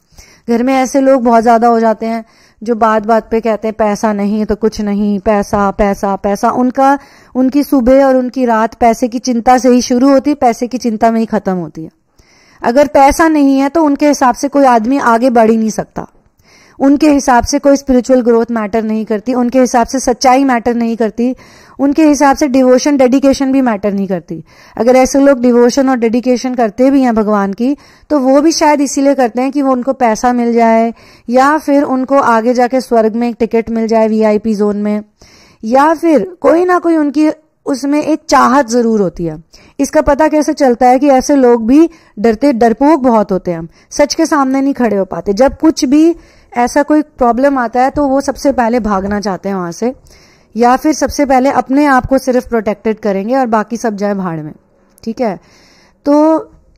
घर में ऐसे लोग बहुत ज़्यादा हो जाते हैं जो बात बात पे कहते हैं पैसा नहीं तो कुछ नहीं पैसा पैसा पैसा उनका उनकी सुबह और उनकी रात पैसे की चिंता से ही शुरू होती है पैसे की चिंता में ही ख़त्म होती है अगर पैसा नहीं है तो उनके हिसाब से कोई आदमी आगे बढ़ ही नहीं सकता उनके हिसाब से कोई स्पिरिचुअल ग्रोथ मैटर नहीं करती उनके हिसाब से सच्चाई मैटर नहीं करती उनके हिसाब से डिवोशन डेडिकेशन भी मैटर नहीं करती अगर ऐसे लोग डिवोशन और डेडिकेशन करते भी हैं भगवान की तो वो भी शायद इसीलिए करते हैं कि वो उनको पैसा मिल जाए या फिर उनको आगे जाके स्वर्ग में एक टिकट मिल जाए वी जोन में या फिर कोई ना कोई उनकी उसमें एक चाहत जरूर होती है इसका पता कैसे चलता है कि ऐसे लोग भी डरते डरपोक बहुत होते हैं सच के सामने नहीं खड़े हो पाते जब कुछ भी ऐसा कोई प्रॉब्लम आता है तो वो सबसे पहले भागना चाहते हैं वहाँ से या फिर सबसे पहले अपने आप को सिर्फ प्रोटेक्टेड करेंगे और बाकी सब जाए भाड़ में ठीक है तो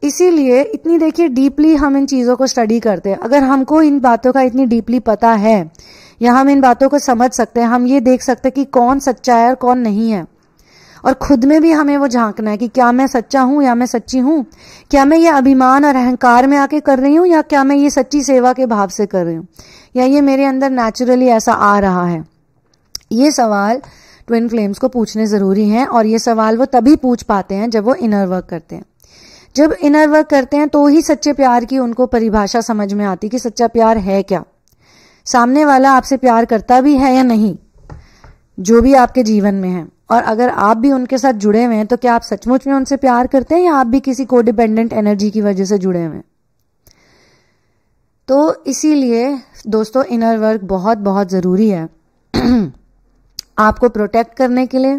इसीलिए इतनी देखिए डीपली हम इन चीज़ों को स्टडी करते हैं अगर हमको इन बातों का इतनी डीपली पता है या हम इन बातों को समझ सकते हैं हम ये देख सकते हैं कि कौन सच्चा है और कौन नहीं है और खुद में भी हमें वो झांकना है कि क्या मैं सच्चा हूं या मैं सच्ची हूं क्या मैं ये अभिमान और अहंकार में आके कर रही हूं या क्या मैं ये सच्ची सेवा के भाव से कर रही हूं या ये मेरे अंदर नेचुरली ऐसा आ रहा है ये सवाल ट्विन फ्लेम्स को पूछने ज़रूरी हैं और ये सवाल वो तभी पूछ पाते हैं जब वो इनर वर्क करते हैं जब इनर वर्क करते हैं तो ही सच्चे प्यार की उनको परिभाषा समझ में आती कि सच्चा प्यार है क्या सामने वाला आपसे प्यार करता भी है या नहीं जो भी आपके जीवन में है और अगर आप भी उनके साथ जुड़े हुए हैं तो क्या आप सचमुच में उनसे प्यार करते हैं या आप भी किसी कोडिपेंडेंट एनर्जी की वजह से जुड़े हुए हैं तो इसीलिए दोस्तों इनर वर्क बहुत बहुत ज़रूरी है आपको प्रोटेक्ट करने के लिए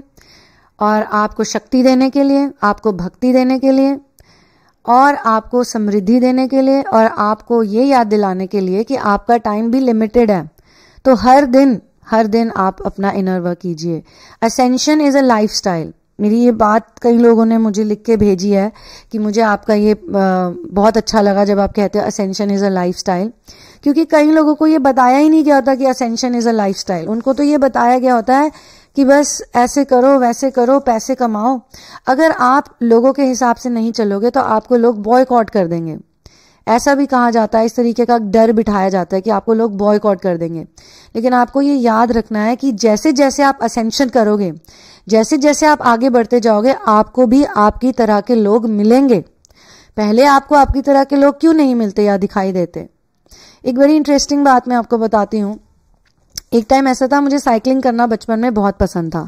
और आपको शक्ति देने के लिए आपको भक्ति देने के लिए और आपको समृद्धि देने के लिए और आपको ये याद दिलाने के लिए कि आपका टाइम भी लिमिटेड है तो हर दिन हर दिन आप अपना इनर वर्क कीजिए ascension is a life style मेरी ये बात कई लोगों ने मुझे लिख के भेजी है कि मुझे आपका ये बहुत अच्छा लगा जब आप कहते हो ascension is a life style क्योंकि कई लोगों को ये बताया ही नहीं गया होता कि ascension is a life style उनको तो ये बताया गया होता है कि बस ऐसे करो वैसे करो पैसे कमाओ अगर आप लोगों के हिसाब से नहीं चलोगे तो आपको लोग बॉयकॉट कर देंगे ऐसा भी कहा जाता है इस तरीके का डर बिठाया जाता है कि आपको लोग बॉयकॉट कर देंगे लेकिन आपको ये याद रखना है कि जैसे जैसे आप असेंशन करोगे जैसे जैसे आप आगे बढ़ते जाओगे आपको भी आपकी तरह के लोग मिलेंगे पहले आपको आपकी तरह के लोग क्यों नहीं मिलते या दिखाई देते एक बड़ी इंटरेस्टिंग बात मैं आपको बताती हूँ एक टाइम ऐसा था मुझे साइकिलिंग करना बचपन में बहुत पसंद था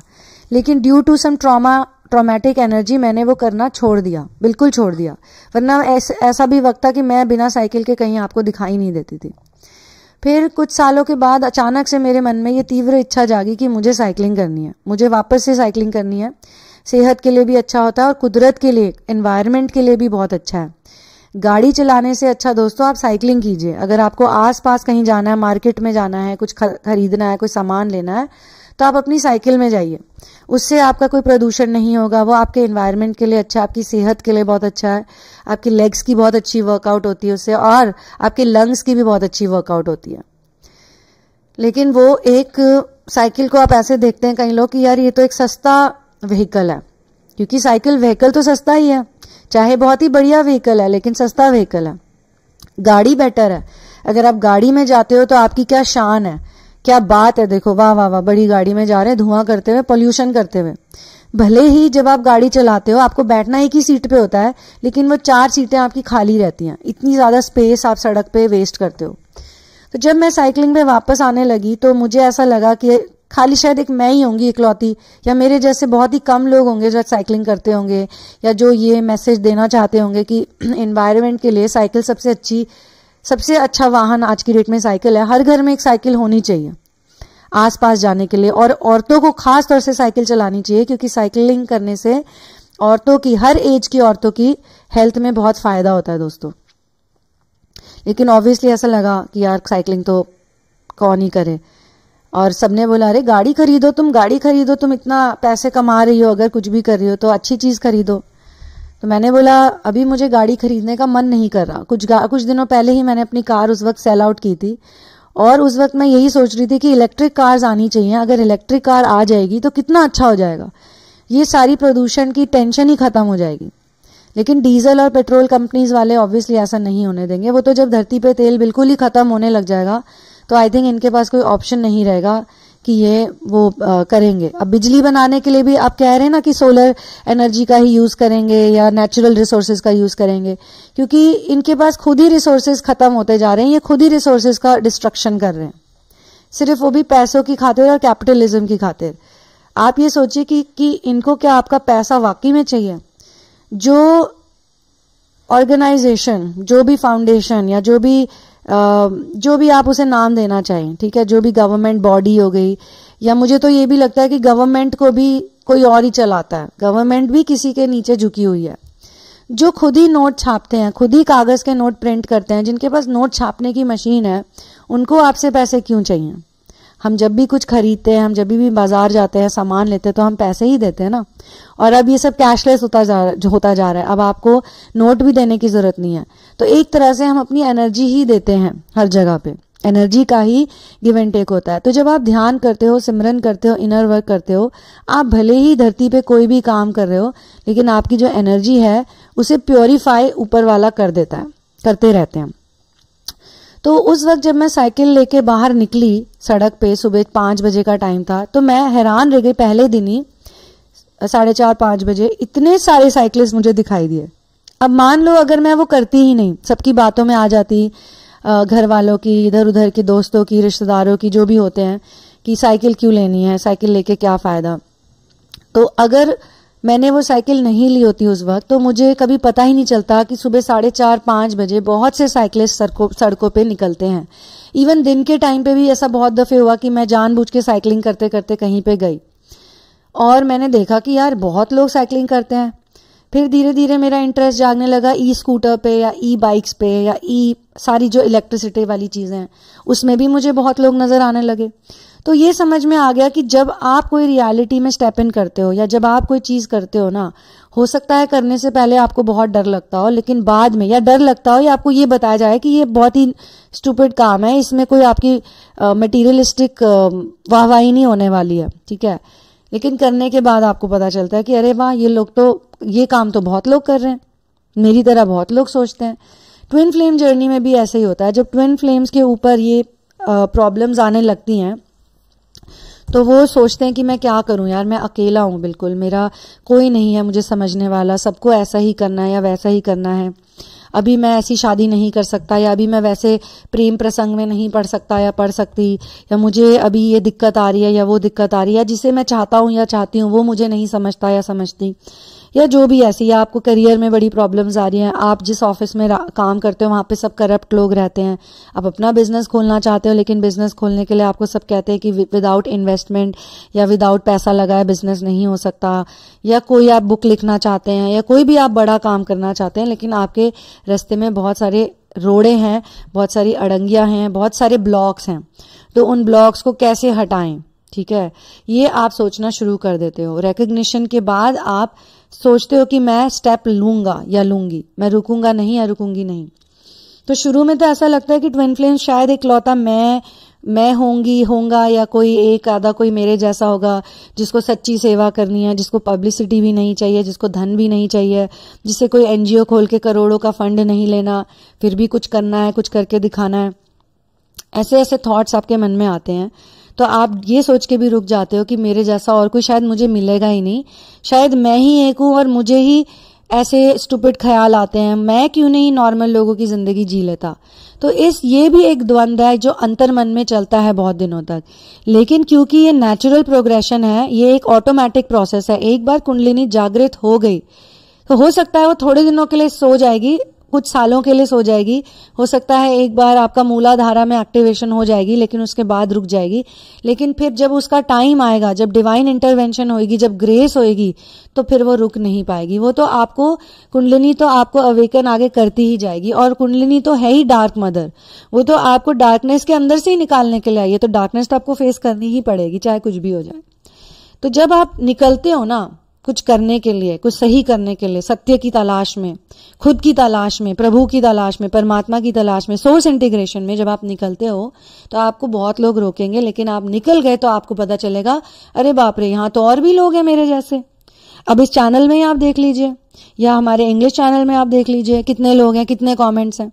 लेकिन due to some trauma traumatic energy मैंने वो करना छोड़ दिया बिल्कुल छोड़ दिया वरना ऐस, ऐसा भी वक्त था कि मैं बिना साइकिल के कहीं आपको दिखाई नहीं देती थी फिर कुछ सालों के बाद अचानक से मेरे मन में ये तीव्र इच्छा जागी कि मुझे साइकिलिंग करनी है मुझे वापस से साइकिलिंग करनी है सेहत के लिए भी अच्छा होता है और कुदरत के लिए इन्वायरमेंट के लिए भी बहुत अच्छा है गाड़ी चलाने से अच्छा दोस्तों आप साइकिलिंग कीजिए अगर आपको आसपास कहीं जाना है मार्केट में जाना है कुछ खरीदना है कुछ सामान लेना है तो आप अपनी साइकिल में जाइए उससे आपका कोई प्रदूषण नहीं होगा वो आपके एनवायरनमेंट के लिए अच्छा आपकी सेहत के लिए बहुत अच्छा है आपकी लेग्स की बहुत अच्छी वर्कआउट होती है उससे और आपके लंग्स की भी बहुत अच्छी वर्कआउट होती है लेकिन वो एक साइकिल को आप ऐसे देखते हैं कई लोग कि यार ये तो एक सस्ता व्हीकल है क्योंकि साइकिल व्हीकल तो सस्ता ही है चाहे बहुत ही बढ़िया व्हीकल है लेकिन सस्ता व्हीकल है गाड़ी बेटर है अगर आप गाड़ी में जाते हो तो आपकी क्या शान है क्या बात है देखो वाह वाह वाह बड़ी गाड़ी में जा रहे हैं धुआं करते हुए पोल्यूशन करते हुए भले ही जब आप गाड़ी चलाते हो आपको बैठना एक ही सीट पे होता है लेकिन वो चार सीटें आपकी खाली रहती हैं इतनी ज़्यादा स्पेस आप सड़क पे वेस्ट करते हो तो जब मैं साइकिलिंग पे वापस आने लगी तो मुझे ऐसा लगा कि खाली शायद एक मैं ही होंगी इकलौती या मेरे जैसे बहुत ही कम लोग होंगे जो साइकिलिंग करते होंगे या जो ये मैसेज देना चाहते होंगे कि इन्वायरमेंट के लिए साइकिल सबसे अच्छी सबसे अच्छा वाहन आज की डेट में साइकिल है हर घर में एक साइकिल होनी चाहिए आसपास जाने के लिए और औरतों को खास तौर से साइकिल चलानी चाहिए क्योंकि साइकिलिंग करने से औरतों की हर एज की औरतों की हेल्थ में बहुत फायदा होता है दोस्तों लेकिन ऑब्वियसली ऐसा लगा कि यार साइकिलिंग तो कौन ही करे और सबने बोला अरे गाड़ी खरीदो तुम गाड़ी खरीदो तुम इतना पैसे कमा रही हो अगर कुछ भी कर रही हो तो अच्छी चीज़ खरीदो तो मैंने बोला अभी मुझे गाड़ी खरीदने का मन नहीं कर रहा कुछ कुछ दिनों पहले ही मैंने अपनी कार उस वक्त सेल आउट की थी और उस वक्त मैं यही सोच रही थी कि इलेक्ट्रिक कार्स आनी चाहिए अगर इलेक्ट्रिक कार आ जाएगी तो कितना अच्छा हो जाएगा ये सारी प्रदूषण की टेंशन ही खत्म हो जाएगी लेकिन डीजल और पेट्रोल कंपनीज वाले ऑब्वियसली ऐसा नहीं होने देंगे वो तो जब धरती पे तेल बिल्कुल ही खत्म होने लग जाएगा तो आई थिंक इनके पास कोई ऑप्शन नहीं रहेगा कि ये वो आ, करेंगे अब बिजली बनाने के लिए भी आप कह रहे हैं ना कि सोलर एनर्जी का ही यूज़ करेंगे या नेचुरल रिसोर्सेज का यूज़ करेंगे क्योंकि इनके पास खुद ही रिसोर्सेज ख़त्म होते जा रहे हैं ये खुद ही रिसोर्सेज का डिस्ट्रक्शन कर रहे हैं सिर्फ वो भी पैसों की खातिर और कैपिटलिज्म की खातिर आप ये सोचिए कि, कि इनको क्या आपका पैसा वाकई में चाहिए जो ऑर्गेनाइजेशन जो भी फाउंडेशन या जो भी जो भी आप उसे नाम देना चाहें ठीक है जो भी गवर्नमेंट बॉडी हो गई या मुझे तो ये भी लगता है कि गवर्नमेंट को भी कोई और ही चलाता है गवर्नमेंट भी किसी के नीचे झुकी हुई है जो खुद ही नोट छापते हैं खुद ही कागज़ के नोट प्रिंट करते हैं जिनके पास नोट छापने की मशीन है उनको आपसे पैसे क्यों चाहिए हम जब भी कुछ खरीदते हैं हम जब भी बाजार जाते हैं सामान लेते हैं तो हम पैसे ही देते हैं ना और अब ये सब कैशलेस होता जा रहा होता जा रहा है अब आपको नोट भी देने की जरूरत नहीं है तो एक तरह से हम अपनी एनर्जी ही देते हैं हर जगह पे एनर्जी का ही गिव एंड टेक होता है तो जब आप ध्यान करते हो सिमरन करते हो इनर वर्क करते हो आप भले ही धरती पे कोई भी काम कर रहे हो लेकिन आपकी जो एनर्जी है उसे प्योरीफाई ऊपर वाला कर देता है करते रहते हैं तो उस वक्त जब मैं साइकिल लेके बाहर निकली सड़क पे सुबह पाँच बजे का टाइम था तो मैं हैरान रह गई पहले दिन ही साढ़े चार पाँच बजे इतने सारे साइकिलिस्ट मुझे दिखाई दिए अब मान लो अगर मैं वो करती ही नहीं सबकी बातों में आ जाती घर वालों की इधर उधर के दोस्तों की रिश्तेदारों की जो भी होते हैं कि साइकिल क्यों लेनी है साइकिल लेके क्या फ़ायदा तो अगर मैंने वो साइकिल नहीं ली होती उस वक्त तो मुझे कभी पता ही नहीं चलता कि सुबह साढ़े चार पाँच बजे बहुत से साइकिलिस्ट सड़कों सड़कों पे निकलते हैं इवन दिन के टाइम पे भी ऐसा बहुत दफ़े हुआ कि मैं जानबूझ के साइकिलिंग करते करते कहीं पे गई और मैंने देखा कि यार बहुत लोग साइकिलिंग करते हैं फिर धीरे धीरे मेरा इंटरेस्ट जागने लगा ई स्कूटर पे या ई बाइक्स पे या ई e सारी जो इलेक्ट्रिसिटी वाली चीज़ें हैं उसमें भी मुझे बहुत लोग नज़र आने लगे तो ये समझ में आ गया कि जब आप कोई रियलिटी में स्टेप इन करते हो या जब आप कोई चीज़ करते हो ना हो सकता है करने से पहले आपको बहुत डर लगता हो लेकिन बाद में या डर लगता हो या आपको ये बताया जाए कि ये बहुत ही स्टूपिड काम है इसमें कोई आपकी मटीरियलिस्टिक वाहवाही नहीं होने वाली है ठीक है लेकिन करने के बाद आपको पता चलता है कि अरे वाह ये लोग तो ये काम तो बहुत लोग कर रहे हैं मेरी तरह बहुत लोग सोचते हैं ट्विन फ्लेम जर्नी में भी ऐसे ही होता है जब ट्विन फ्लेम्स के ऊपर ये प्रॉब्लम्स आने लगती हैं तो वो सोचते हैं कि मैं क्या करूं यार मैं अकेला हूं बिल्कुल मेरा कोई नहीं है मुझे समझने वाला सबको ऐसा ही करना है या वैसा ही करना है अभी मैं ऐसी शादी नहीं कर सकता या अभी मैं वैसे प्रेम प्रसंग में नहीं पढ़ सकता या पढ़ सकती या मुझे अभी ये दिक्कत आ रही है या वो दिक्कत आ रही है जिसे मैं चाहता हूँ या चाहती हूँ वो मुझे नहीं समझता या समझती या जो भी ऐसी या आपको करियर में बड़ी प्रॉब्लम्स आ रही हैं आप जिस ऑफिस में काम करते हो वहाँ पे सब करप्ट लोग रहते हैं आप अपना बिजनेस खोलना चाहते हो लेकिन बिजनेस खोलने के लिए आपको सब कहते हैं कि विदाउट इन्वेस्टमेंट या विदाउट पैसा लगाए बिजनेस नहीं हो सकता या कोई आप बुक लिखना चाहते हैं या कोई भी आप बड़ा काम करना चाहते हैं लेकिन आपके रस्ते में बहुत सारे रोड़े हैं बहुत सारी अड़ंगियाँ हैं बहुत सारे ब्लॉक्स हैं तो उन ब्लॉक्स को कैसे हटाएं ठीक है ये आप सोचना शुरू कर देते हो रिकग्निशन के बाद आप सोचते हो कि मैं स्टेप लूंगा या लूंगी मैं रुकूंगा नहीं या रुकूंगी नहीं तो शुरू में तो ऐसा लगता है कि ट्विन फ्लेम शायद एक लौता मैं मैं होंगी होंगा या कोई एक आधा कोई मेरे जैसा होगा जिसको सच्ची सेवा करनी है जिसको पब्लिसिटी भी नहीं चाहिए जिसको धन भी नहीं चाहिए जिसे कोई एनजीओ खोल के करोड़ों का फंड नहीं लेना फिर भी कुछ करना है कुछ करके दिखाना है ऐसे ऐसे थॉट्स आपके मन में आते हैं तो आप ये सोच के भी रुक जाते हो कि मेरे जैसा और कोई शायद मुझे मिलेगा ही नहीं शायद मैं ही एक हूं और मुझे ही ऐसे स्टूपिड ख्याल आते हैं मैं क्यों नहीं नॉर्मल लोगों की ज़िंदगी जी लेता तो इस ये भी एक द्वंद्व है जो अंतर मन में चलता है बहुत दिनों तक लेकिन क्योंकि ये नेचुरल प्रोग्रेशन है ये एक ऑटोमेटिक प्रोसेस है एक बार कुंडलिनी जागृत हो गई तो हो सकता है वो थोड़े दिनों के लिए सो जाएगी कुछ सालों के लिए सो जाएगी हो सकता है एक बार आपका मूलाधारा में एक्टिवेशन हो जाएगी लेकिन उसके बाद रुक जाएगी लेकिन फिर जब उसका टाइम आएगा जब डिवाइन इंटरवेंशन होगी जब ग्रेस होएगी तो फिर वो रुक नहीं पाएगी वो तो आपको कुंडलिनी तो आपको अवेकन आगे करती ही जाएगी और कुंडलिनी तो है ही डार्क मदर वो तो आपको डार्कनेस के अंदर से ही निकालने के लिए आई है तो डार्कनेस तो आपको फेस करनी ही पड़ेगी चाहे कुछ भी हो जाए तो जब आप निकलते हो ना कुछ करने के लिए कुछ सही करने के लिए सत्य की तलाश में खुद की तलाश में प्रभु की तलाश में परमात्मा की तलाश में सोर्स इंटीग्रेशन में जब आप निकलते हो तो आपको बहुत लोग रोकेंगे लेकिन आप निकल गए तो आपको पता चलेगा अरे बाप रे यहाँ तो और भी लोग हैं मेरे जैसे अब इस चैनल में ही आप देख लीजिए या हमारे इंग्लिश चैनल में आप देख लीजिए कितने लोग हैं कितने कॉमेंट्स हैं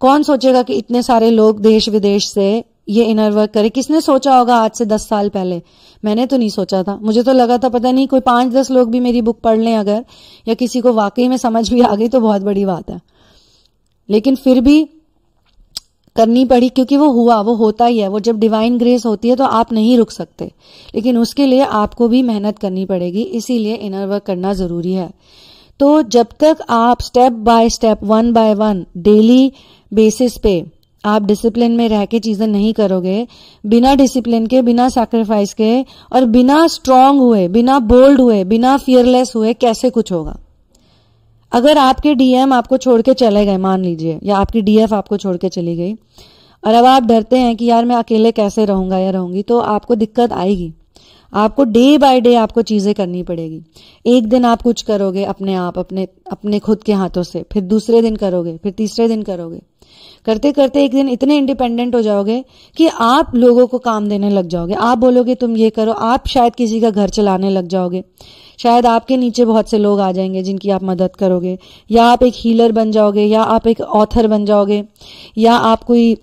कौन सोचेगा कि इतने सारे लोग देश विदेश से ये इनर वर्क करे किसने सोचा होगा आज से दस साल पहले मैंने तो नहीं सोचा था मुझे तो लगा था पता नहीं कोई पांच दस लोग भी मेरी बुक पढ़ लें अगर या किसी को वाकई में समझ भी आ गई तो बहुत बड़ी बात है लेकिन फिर भी करनी पड़ी क्योंकि वो हुआ वो होता ही है वो जब डिवाइन ग्रेस होती है तो आप नहीं रुक सकते लेकिन उसके लिए आपको भी मेहनत करनी पड़ेगी इसीलिए इनर वर्क करना ज़रूरी है तो जब तक आप step by step one by one daily basis पे आप डिसिप्लिन में रह के चीज़ें नहीं करोगे बिना डिसिप्लिन के बिना सैक्रिफाइस के और बिना स्ट्रांग हुए बिना बोल्ड हुए बिना फियरलेस हुए कैसे कुछ होगा अगर आपके डीएम आपको छोड़ के चले गए मान लीजिए या आपकी डीएफ आपको छोड़ के चली गई और अब आप डरते हैं कि यार मैं अकेले कैसे रहूंगा या रहूंगी तो आपको दिक्कत आएगी आपको डे बाय डे आपको चीज़ें करनी पड़ेगी एक दिन आप कुछ करोगे अपने आप अपने अपने खुद के हाथों से फिर दूसरे दिन करोगे फिर तीसरे दिन करोगे करते करते एक दिन इतने इंडिपेंडेंट हो जाओगे कि आप लोगों को काम देने लग जाओगे आप बोलोगे तुम ये करो आप शायद किसी का घर चलाने लग जाओगे शायद आपके नीचे बहुत से लोग आ जाएंगे जिनकी आप मदद करोगे या आप एक हीलर बन जाओगे या आप एक ऑथर बन जाओगे या आप कोई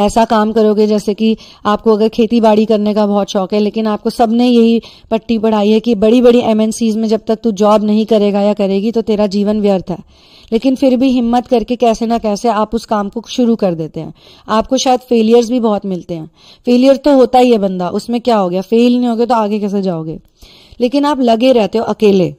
ऐसा काम करोगे जैसे कि आपको अगर खेती बाड़ी करने का बहुत शौक है लेकिन आपको सबने यही पट्टी पढ़ाई है कि बड़ी बड़ी एमएनसीज में जब तक तू जॉब नहीं करेगा या करेगी तो तेरा जीवन व्यर्थ है लेकिन फिर भी हिम्मत करके कैसे ना कैसे आप उस काम को शुरू कर देते हैं आपको शायद फेलियर्स भी बहुत मिलते हैं फेलियर तो होता ही है बंदा उसमें क्या हो गया फेल नहीं हो गया तो आगे कैसे जाओगे लेकिन आप लगे रहते हो अकेले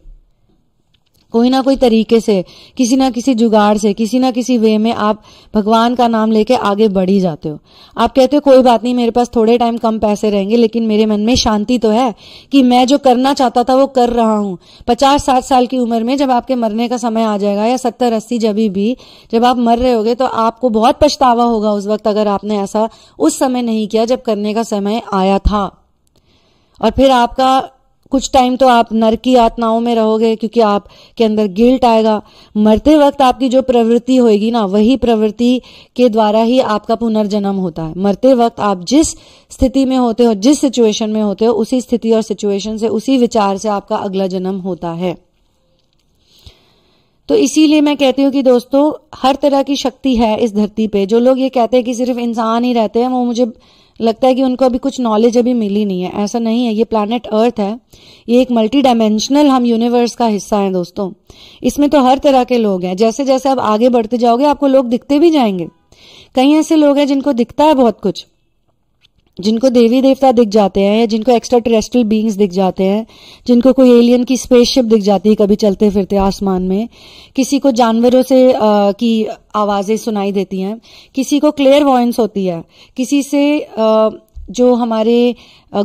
कोई ना कोई तरीके से किसी ना किसी जुगाड़ से किसी ना किसी वे में आप भगवान का नाम लेके आगे बढ़ ही जाते हो आप कहते हो कोई बात नहीं मेरे पास थोड़े टाइम कम पैसे रहेंगे लेकिन मेरे मन में शांति तो है कि मैं जो करना चाहता था वो कर रहा हूं पचास साठ साल की उम्र में जब आपके मरने का समय आ जाएगा या सत्तर अस्सी जब भी जब आप मर रहे होगे तो आपको बहुत पछतावा होगा उस वक्त अगर आपने ऐसा उस समय नहीं किया जब करने का समय आया था और फिर आपका कुछ टाइम तो आप नरक की यातनाओं में रहोगे क्योंकि आप के अंदर गिल्ट आएगा मरते वक्त आपकी जो प्रवृत्ति होगी ना वही प्रवृत्ति के द्वारा ही आपका पुनर्जन्म होता है मरते वक्त आप जिस स्थिति में होते हो जिस सिचुएशन में होते हो उसी स्थिति और सिचुएशन से उसी विचार से आपका अगला जन्म होता है तो इसीलिए मैं कहती हूँ कि दोस्तों हर तरह की शक्ति है इस धरती पे जो लोग ये कहते हैं कि सिर्फ इंसान ही रहते हैं वो मुझे लगता है कि उनको अभी कुछ नॉलेज अभी मिली नहीं है ऐसा नहीं है ये प्लानट अर्थ है ये एक मल्टी डायमेंशनल हम यूनिवर्स का हिस्सा है दोस्तों इसमें तो हर तरह के लोग हैं जैसे जैसे आप आगे बढ़ते जाओगे आपको लोग दिखते भी जाएंगे कई ऐसे लोग हैं जिनको दिखता है बहुत कुछ जिनको देवी देवता दिख जाते हैं या जिनको एक्स्ट्रा टेरेस्ट्रियल बींग्स दिख जाते हैं जिनको कोई एलियन की स्पेसशिप दिख जाती है कभी चलते फिरते आसमान में किसी को जानवरों से आ, की आवाज़ें सुनाई देती हैं किसी को क्लियर वॉइंस होती है किसी से आ, जो हमारे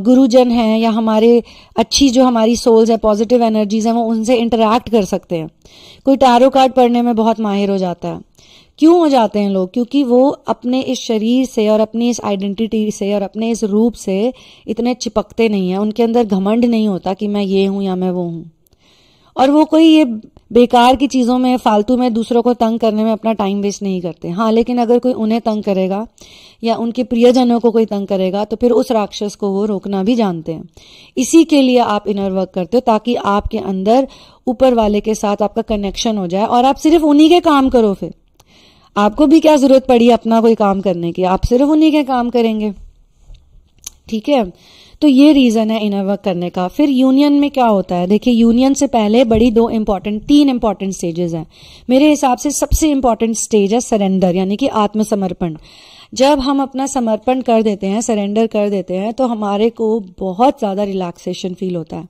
गुरुजन हैं या हमारे अच्छी जो हमारी सोल्स हैं पॉजिटिव एनर्जीज हैं वो उनसे इंटरेक्ट कर सकते हैं कोई टैरो कार्ड पढ़ने में बहुत माहिर हो जाता है क्यों हो जाते हैं लोग क्योंकि वो अपने इस शरीर से और अपनी इस आइडेंटिटी से और अपने इस रूप से इतने चिपकते नहीं हैं उनके अंदर घमंड नहीं होता कि मैं ये हूं या मैं वो हूं और वो कोई ये बेकार की चीज़ों में फालतू में दूसरों को तंग करने में अपना टाइम वेस्ट नहीं करते हाँ लेकिन अगर कोई उन्हें तंग करेगा या उनके प्रियजनों को कोई तंग करेगा तो फिर उस राक्षस को वो रोकना भी जानते हैं इसी के लिए आप इनर वर्क करते हो ताकि आपके अंदर ऊपर वाले के साथ आपका कनेक्शन हो जाए और आप सिर्फ उन्हीं के काम करो फिर आपको भी क्या जरूरत पड़ी अपना कोई काम करने की आप सिर्फ उन्हीं के काम करेंगे ठीक है तो ये रीजन है इनर वर्क करने का फिर यूनियन में क्या होता है देखिए यूनियन से पहले बड़ी दो इंपॉर्टेंट तीन इंपॉर्टेंट स्टेजेस हैं मेरे हिसाब से सबसे इंपॉर्टेंट स्टेज है सरेंडर यानी कि आत्मसमर्पण जब हम अपना समर्पण कर देते हैं सरेंडर कर देते हैं तो हमारे को बहुत ज़्यादा रिलैक्सेशन फील होता है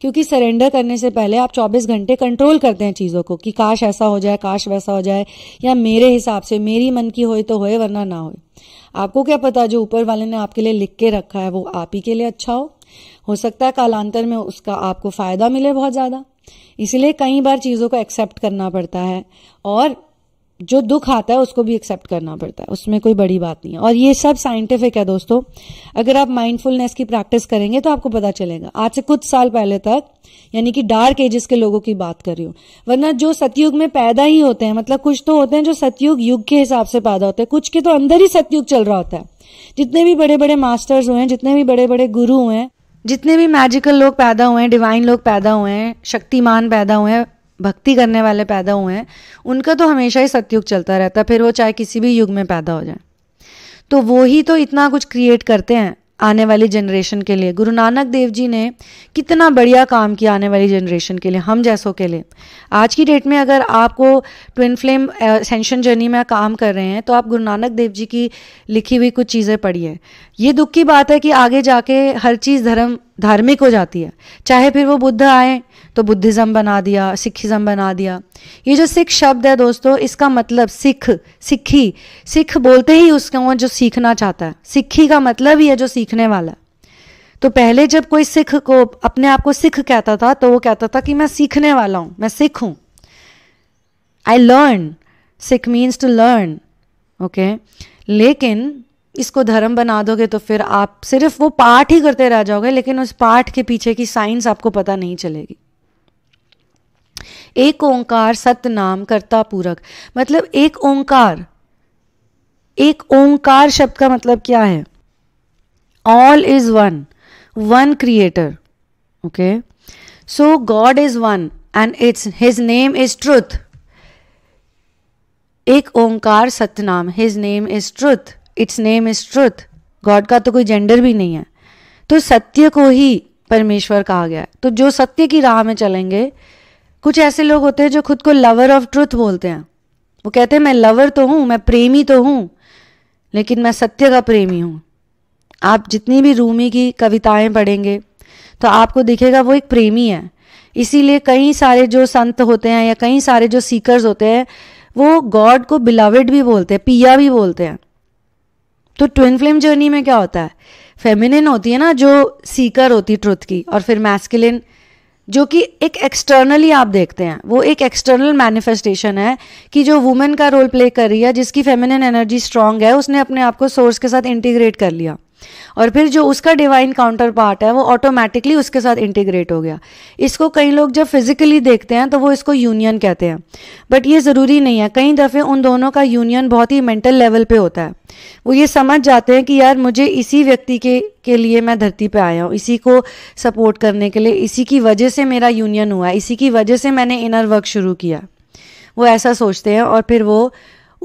क्योंकि सरेंडर करने से पहले आप 24 घंटे कंट्रोल करते हैं चीज़ों को कि काश ऐसा हो जाए काश वैसा हो जाए या मेरे हिसाब से मेरी मन की होए तो होए वरना ना होए आपको क्या पता जो ऊपर वाले ने आपके लिए लिख के रखा है वो आप ही के लिए अच्छा हो हो सकता है कालांतर में उसका आपको फ़ायदा मिले बहुत ज़्यादा इसलिए कई बार चीज़ों को एक्सेप्ट करना पड़ता है और जो दुख आता है उसको भी एक्सेप्ट करना पड़ता है उसमें कोई बड़ी बात नहीं है और ये सब साइंटिफिक है दोस्तों अगर आप माइंडफुलनेस की प्रैक्टिस करेंगे तो आपको पता चलेगा आज से कुछ साल पहले तक यानी कि डार्क एजेस के लोगों की बात कर रही हूँ वरना जो सतयुग में पैदा ही होते हैं मतलब कुछ तो होते हैं जो सतयुग युग के हिसाब से पैदा होते हैं कुछ के तो अंदर ही सतयुग चल रहा होता है जितने भी बड़े बड़े मास्टर्स हुए हैं जितने भी बड़े बड़े गुरु हुए हैं जितने भी मैजिकल लोग पैदा हुए हैं डिवाइन लोग पैदा हुए हैं शक्तिमान पैदा हुए हैं भक्ति करने वाले पैदा हुए हैं उनका तो हमेशा ही सत्युग चलता रहता है फिर वो चाहे किसी भी युग में पैदा हो जाए तो वो ही तो इतना कुछ क्रिएट करते हैं आने वाली जनरेशन के लिए गुरु नानक देव जी ने कितना बढ़िया काम किया आने वाली जनरेशन के लिए हम जैसों के लिए आज की डेट में अगर आपको ट्विन फ्लेम सेंशन जर्नी में काम कर रहे हैं तो आप गुरु नानक देव जी की लिखी हुई कुछ चीज़ें पढ़िए ये दुख की बात है कि आगे जाके हर चीज़ धर्म धार्मिक हो जाती है चाहे फिर वो बुद्ध आए तो बुद्धिज़्म बना दिया सिखिज़्म बना दिया ये जो सिख शब्द है दोस्तों इसका मतलब सिख सिखी सिख बोलते ही उसको जो सीखना चाहता है सिखी का मतलब ही है जो सीखने वाला है तो पहले जब कोई सिख को अपने आप को सिख कहता था तो वो कहता था कि मैं सीखने वाला हूँ मैं सिख हूँ I learn Sikh means to learn okay लेकिन इसको धर्म बना दोगे तो फिर आप सिर्फ वो पाठ ही करते रह जाओगे लेकिन उस पाठ के पीछे की साइंस आपको पता नहीं चलेगी एक ओंकार सतनाम करता पूरक मतलब एक ओंकार एक ओंकार शब्द का मतलब क्या है all is one one creator okay so God is one and it's his name is truth Ek Onkar Satnam his name is truth its name is truth God का तो कोई जेंडर भी नहीं है तो सत्य को ही परमेश्वर कहा गया है तो जो सत्य की राह में चलेंगे कुछ ऐसे लोग होते हैं जो खुद को लवर ऑफ ट्रुथ बोलते हैं वो कहते हैं मैं लवर तो हूँ मैं प्रेमी तो हूँ लेकिन मैं सत्य का प्रेमी हूँ आप जितनी भी रूमी की कविताएं पढ़ेंगे तो आपको दिखेगा वो एक प्रेमी है इसीलिए कई सारे जो संत होते हैं या कई सारे जो सीकर्स होते हैं वो गॉड को बिलावेड भी बोलते हैं पिया भी बोलते हैं तो ट्विन फ्लेम जर्नी में क्या होता है फेमिनिन होती है ना जो सीकर होती है ट्रुथ की और फिर मैस्किलिन जो कि एक एक्सटर्नली आप देखते हैं वो एक एक्सटर्नल मैनिफेस्टेशन है कि जो वुमेन का रोल प्ले कर रही है जिसकी फेमिनिन एनर्जी स्ट्रांग है उसने अपने आप को सोर्स के साथ इंटीग्रेट कर लिया और फिर जो उसका डिवाइन काउंटर पार्ट है वो ऑटोमेटिकली उसके साथ इंटीग्रेट हो गया इसको कई लोग जब फिजिकली देखते हैं तो वो इसको यूनियन कहते हैं बट ये ज़रूरी नहीं है कई दफ़े उन दोनों का यूनियन बहुत ही मेंटल लेवल पे होता है वो ये समझ जाते हैं कि यार मुझे इसी व्यक्ति के के लिए मैं धरती पे आया हूँ इसी को सपोर्ट करने के लिए इसी की वजह से मेरा यूनियन हुआ इसी की वजह से मैंने इनर वर्क शुरू किया वो ऐसा सोचते हैं और फिर वो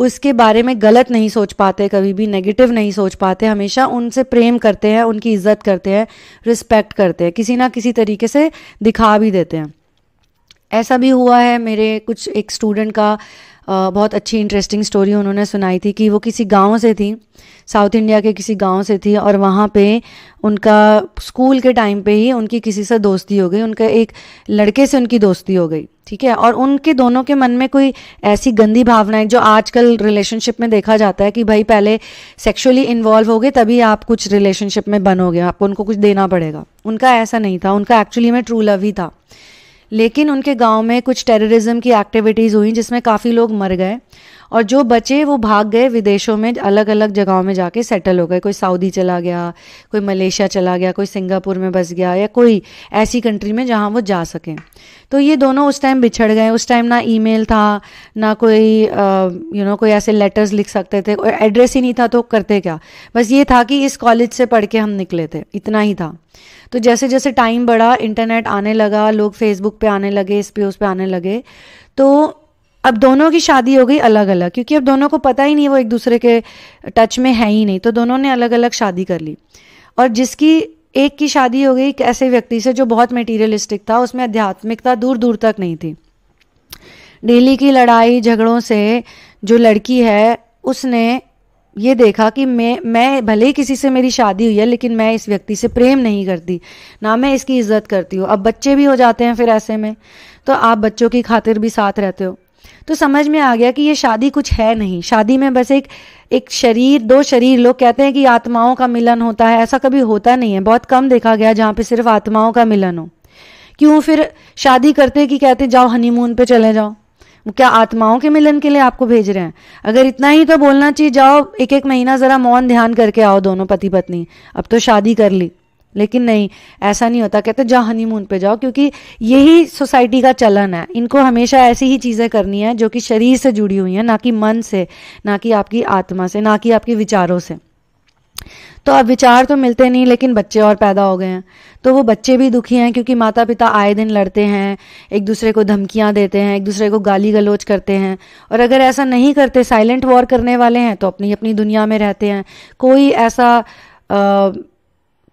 उसके बारे में गलत नहीं सोच पाते कभी भी नेगेटिव नहीं सोच पाते हमेशा उनसे प्रेम करते हैं उनकी इज्जत करते हैं रिस्पेक्ट करते हैं किसी ना किसी तरीके से दिखा भी देते हैं ऐसा भी हुआ है मेरे कुछ एक स्टूडेंट का बहुत अच्छी इंटरेस्टिंग स्टोरी उन्होंने सुनाई थी कि वो किसी गांव से थी साउथ इंडिया के किसी गांव से थी और वहाँ पे उनका स्कूल के टाइम पे ही उनकी किसी से दोस्ती हो गई उनका एक लड़के से उनकी दोस्ती हो गई ठीक है और उनके दोनों के मन में कोई ऐसी गंदी भावनाएं जो आजकल रिलेशनशिप में देखा जाता है कि भाई पहले सेक्सुअली इन्वॉल्व हो गए तभी आप कुछ रिलेशनशिप में बनोगे आपको उनको कुछ देना पड़ेगा उनका ऐसा नहीं था उनका एक्चुअली में ट्रू लव ही था लेकिन उनके गांव में कुछ टेररिज्म की एक्टिविटीज़ हुई जिसमें काफ़ी लोग मर गए और जो बचे वो भाग गए विदेशों में अलग अलग जगहों में जाके सेटल हो गए कोई सऊदी चला गया कोई मलेशिया चला गया कोई सिंगापुर में बस गया या कोई ऐसी कंट्री में जहाँ वो जा सकें तो ये दोनों उस टाइम बिछड़ गए उस टाइम ना ईमेल था ना कोई यू नो you know, कोई ऐसे लेटर्स लिख सकते थे एड्रेस ही नहीं था तो करते क्या बस ये था कि इस कॉलेज से पढ़ के हम निकले थे इतना ही था तो जैसे जैसे टाइम बढ़ा इंटरनेट आने लगा लोग फेसबुक पे आने लगे इस पे उस पे आने लगे तो अब दोनों की शादी हो गई अलग अलग क्योंकि अब दोनों को पता ही नहीं वो एक दूसरे के टच में है ही नहीं तो दोनों ने अलग अलग शादी कर ली और जिसकी एक की शादी हो गई एक ऐसे व्यक्ति से जो बहुत मेटीरियलिस्टिक था उसमें आध्यात्मिकता दूर दूर तक नहीं थी डेली की लड़ाई झगड़ों से जो लड़की है उसने ये देखा कि मैं मैं भले ही किसी से मेरी शादी हुई है लेकिन मैं इस व्यक्ति से प्रेम नहीं करती ना मैं इसकी इज्जत करती हूँ अब बच्चे भी हो जाते हैं फिर ऐसे में तो आप बच्चों की खातिर भी साथ रहते हो तो समझ में आ गया कि ये शादी कुछ है नहीं शादी में बस एक एक शरीर दो शरीर लोग कहते हैं कि आत्माओं का मिलन होता है ऐसा कभी होता नहीं है बहुत कम देखा गया जहाँ पे सिर्फ आत्माओं का मिलन हो क्यों फिर शादी करते कि कहते जाओ हनीमून पे चले जाओ क्या आत्माओं के मिलन के लिए आपको भेज रहे हैं अगर इतना ही तो बोलना चाहिए जाओ एक एक महीना जरा मौन ध्यान करके आओ दोनों पति पत्नी अब तो शादी कर ली लेकिन नहीं ऐसा नहीं होता कहते जा हनीमून पे जाओ क्योंकि यही सोसाइटी का चलन है इनको हमेशा ऐसी ही चीज़ें करनी है जो कि शरीर से जुड़ी हुई हैं ना कि मन से ना कि आपकी आत्मा से ना कि आपके विचारों से तो अब विचार तो मिलते नहीं लेकिन बच्चे और पैदा हो गए हैं तो वो बच्चे भी दुखी हैं क्योंकि माता पिता आए दिन लड़ते हैं एक दूसरे को धमकियां देते हैं एक दूसरे को गाली गलोच करते हैं और अगर ऐसा नहीं करते साइलेंट वॉर करने वाले हैं तो अपनी अपनी दुनिया में रहते हैं कोई ऐसा आ,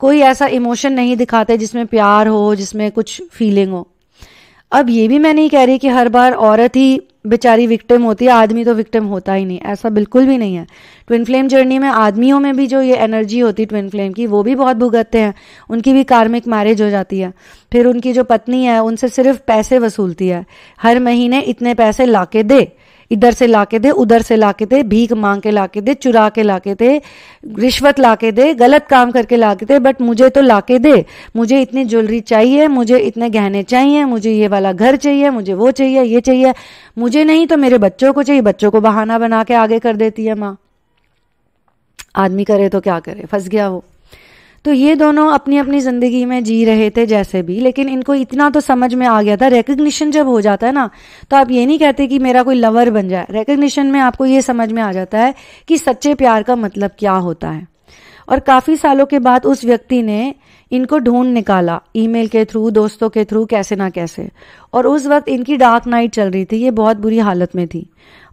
कोई ऐसा इमोशन नहीं दिखाते जिसमें प्यार हो जिसमें कुछ फीलिंग हो अब ये भी मैं नहीं कह रही कि हर बार औरत ही बेचारी विक्टिम होती है आदमी तो विक्टिम होता ही नहीं ऐसा बिल्कुल भी नहीं है ट्विन फ्लेम जर्नी में आदमियों में भी जो ये एनर्जी होती है ट्विन फ्लेम की वो भी बहुत भुगतते हैं उनकी भी कार्मिक मैरिज हो जाती है फिर उनकी जो पत्नी है उनसे सिर्फ पैसे वसूलती है हर महीने इतने पैसे ला के दे इधर से लाके दे उधर से लाके दे भीख मांग के लाके दे चुरा के लाके दे रिश्वत लाके दे गलत काम करके लाके दे बट मुझे तो लाके दे मुझे इतनी ज्वेलरी चाहिए मुझे इतने गहने चाहिए मुझे ये वाला घर चाहिए मुझे वो चाहिए ये चाहिए मुझे नहीं तो मेरे बच्चों को चाहिए बच्चों को बहाना बना के आगे कर देती है माँ आदमी करे तो क्या करे फंस गया वो तो ये दोनों अपनी अपनी ज़िंदगी में जी रहे थे जैसे भी लेकिन इनको इतना तो समझ में आ गया था रिकग्निशन जब हो जाता है ना तो आप ये नहीं कहते कि मेरा कोई लवर बन जाए रिकग्निशन में आपको ये समझ में आ जाता है कि सच्चे प्यार का मतलब क्या होता है और काफ़ी सालों के बाद उस व्यक्ति ने इनको ढूंढ निकाला ईमेल के थ्रू दोस्तों के थ्रू कैसे ना कैसे और उस वक्त इनकी डार्क नाइट चल रही थी ये बहुत बुरी हालत में थी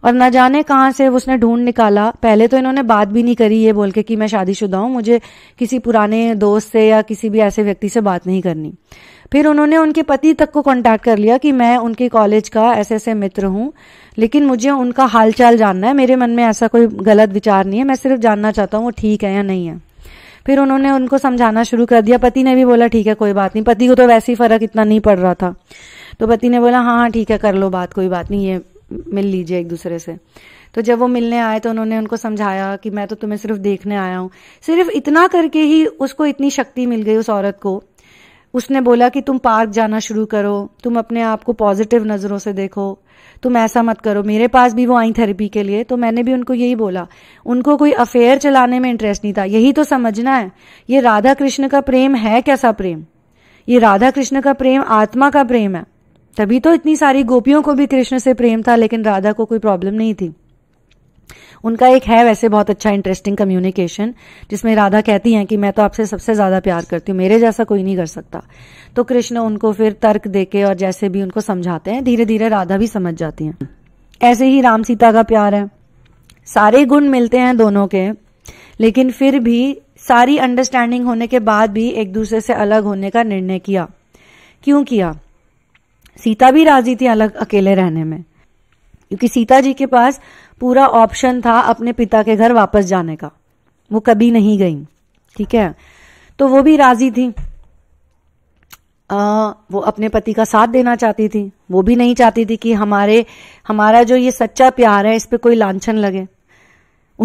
और ना जाने कहाँ से उसने ढूंढ निकाला पहले तो इन्होंने बात भी नहीं करी ये बोल के कि मैं शादीशुदा हूं मुझे किसी पुराने दोस्त से या किसी भी ऐसे व्यक्ति से बात नहीं करनी फिर उन्होंने उनके पति तक को कांटेक्ट कर लिया कि मैं उनके कॉलेज का ऐसे ऐसे मित्र हूं लेकिन मुझे उनका हालचाल जानना है मेरे मन में ऐसा कोई गलत विचार नहीं है मैं सिर्फ जानना चाहता हूँ वो ठीक है या नहीं है फिर उन्होंने उनको समझाना शुरू कर दिया पति ने भी बोला ठीक है कोई बात नहीं पति को तो वैसे ही फर्क इतना नहीं पड़ रहा था तो पति ने बोला हाँ हाँ ठीक है कर लो बात कोई बात नहीं ये मिल लीजिए एक दूसरे से तो जब वो मिलने आए तो उन्होंने उनको समझाया कि मैं तो तुम्हें सिर्फ देखने आया हूँ सिर्फ इतना करके ही उसको इतनी शक्ति मिल गई उस औरत को उसने बोला कि तुम पार्क जाना शुरू करो तुम अपने आप को पॉजिटिव नज़रों से देखो तुम ऐसा मत करो मेरे पास भी वो आई थेरेपी के लिए तो मैंने भी उनको यही बोला उनको कोई अफेयर चलाने में इंटरेस्ट नहीं था यही तो समझना है ये राधा कृष्ण का प्रेम है कैसा प्रेम ये राधा कृष्ण का प्रेम आत्मा का प्रेम है तभी तो इतनी सारी गोपियों को भी कृष्ण से प्रेम था लेकिन राधा को कोई प्रॉब्लम नहीं थी उनका एक है वैसे बहुत अच्छा इंटरेस्टिंग कम्युनिकेशन जिसमें राधा कहती हैं कि मैं तो आपसे सबसे ज्यादा प्यार करती हूँ मेरे जैसा कोई नहीं कर सकता तो कृष्ण उनको फिर तर्क देके और जैसे भी उनको समझाते हैं धीरे धीरे राधा भी समझ जाती हैं ऐसे ही राम सीता का प्यार है सारे गुण मिलते हैं दोनों के लेकिन फिर भी सारी अंडरस्टैंडिंग होने के बाद भी एक दूसरे से अलग होने का निर्णय किया क्यों किया सीता भी राजी थी अलग अकेले रहने में क्योंकि सीता जी के पास पूरा ऑप्शन था अपने पिता के घर वापस जाने का वो कभी नहीं गई ठीक है तो वो भी राजी थी आ, वो अपने पति का साथ देना चाहती थी वो भी नहीं चाहती थी कि हमारे हमारा जो ये सच्चा प्यार है इस पर कोई लांछन लगे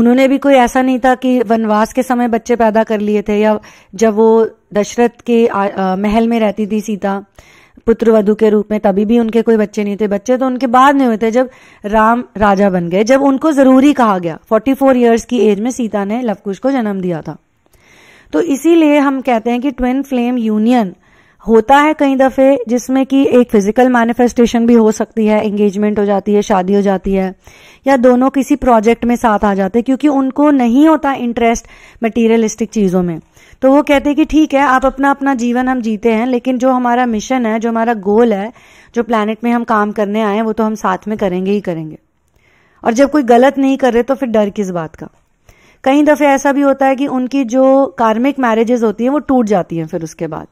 उन्होंने भी कोई ऐसा नहीं था कि वनवास के समय बच्चे पैदा कर लिए थे या जब वो दशरथ के आ, आ, महल में रहती थी सीता पुत्र वधु के रूप में तभी भी उनके कोई बच्चे नहीं थे बच्चे तो उनके बाद में हुए थे जब राम राजा बन गए जब उनको जरूरी कहा गया 44 फोर ईयर्स की एज में सीता ने लवकुश को जन्म दिया था तो इसीलिए हम कहते हैं कि ट्विन फ्लेम यूनियन होता है कई दफ़े जिसमें कि एक फिजिकल मैनिफेस्टेशन भी हो सकती है एंगेजमेंट हो जाती है शादी हो जाती है या दोनों किसी प्रोजेक्ट में साथ आ जाते हैं क्योंकि उनको नहीं होता इंटरेस्ट मटेरियलिस्टिक चीज़ों में तो वो कहते हैं कि ठीक है आप अपना अपना जीवन हम जीते हैं लेकिन जो हमारा मिशन है जो हमारा गोल है जो प्लानट में हम काम करने आए हैं वो तो हम साथ में करेंगे ही करेंगे और जब कोई गलत नहीं कर रहे तो फिर डर किस बात का कई दफ़े ऐसा भी होता है कि उनकी जो कार्मिक मैरिजेज होती है वो टूट जाती है फिर उसके बाद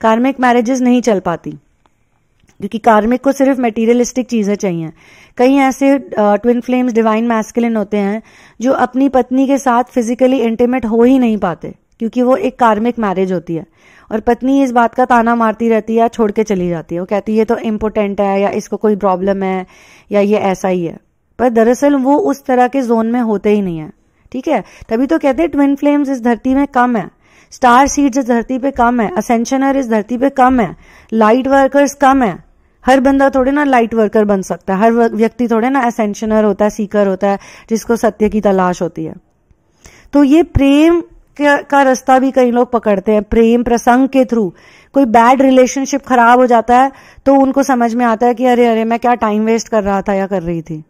कार्मिक मैरिजेस नहीं चल पाती क्योंकि कार्मिक को सिर्फ मेटीरियलिस्टिक चीज़ें चाहिए कई ऐसे ट्विन फ्लेम्स डिवाइन मैस्कुलिन होते हैं जो अपनी पत्नी के साथ फिजिकली इंटीमेट हो ही नहीं पाते क्योंकि वो एक कार्मिक मैरिज होती है और पत्नी इस बात का ताना मारती रहती है छोड़ के चली जाती है वो कहती है ये तो इम्पोर्टेंट है या इसको कोई प्रॉब्लम है या ये ऐसा ही है पर दरअसल वो उस तरह के जोन में होते ही नहीं है ठीक है तभी तो कहते हैं ट्विन फ्लेम्स इस धरती में कम है स्टार सीड्स इस धरती पे कम है असेंशनर इस धरती पे कम है लाइट वर्कर्स कम है हर बंदा थोड़े ना लाइट वर्कर बन सकता है हर व्यक्ति थोड़े ना असेंशनर होता है सीकर होता है जिसको सत्य की तलाश होती है तो ये प्रेम का रास्ता भी कई लोग पकड़ते हैं प्रेम प्रसंग के थ्रू कोई बैड रिलेशनशिप खराब हो जाता है तो उनको समझ में आता है कि अरे अरे मैं क्या टाइम वेस्ट कर रहा था या कर रही थी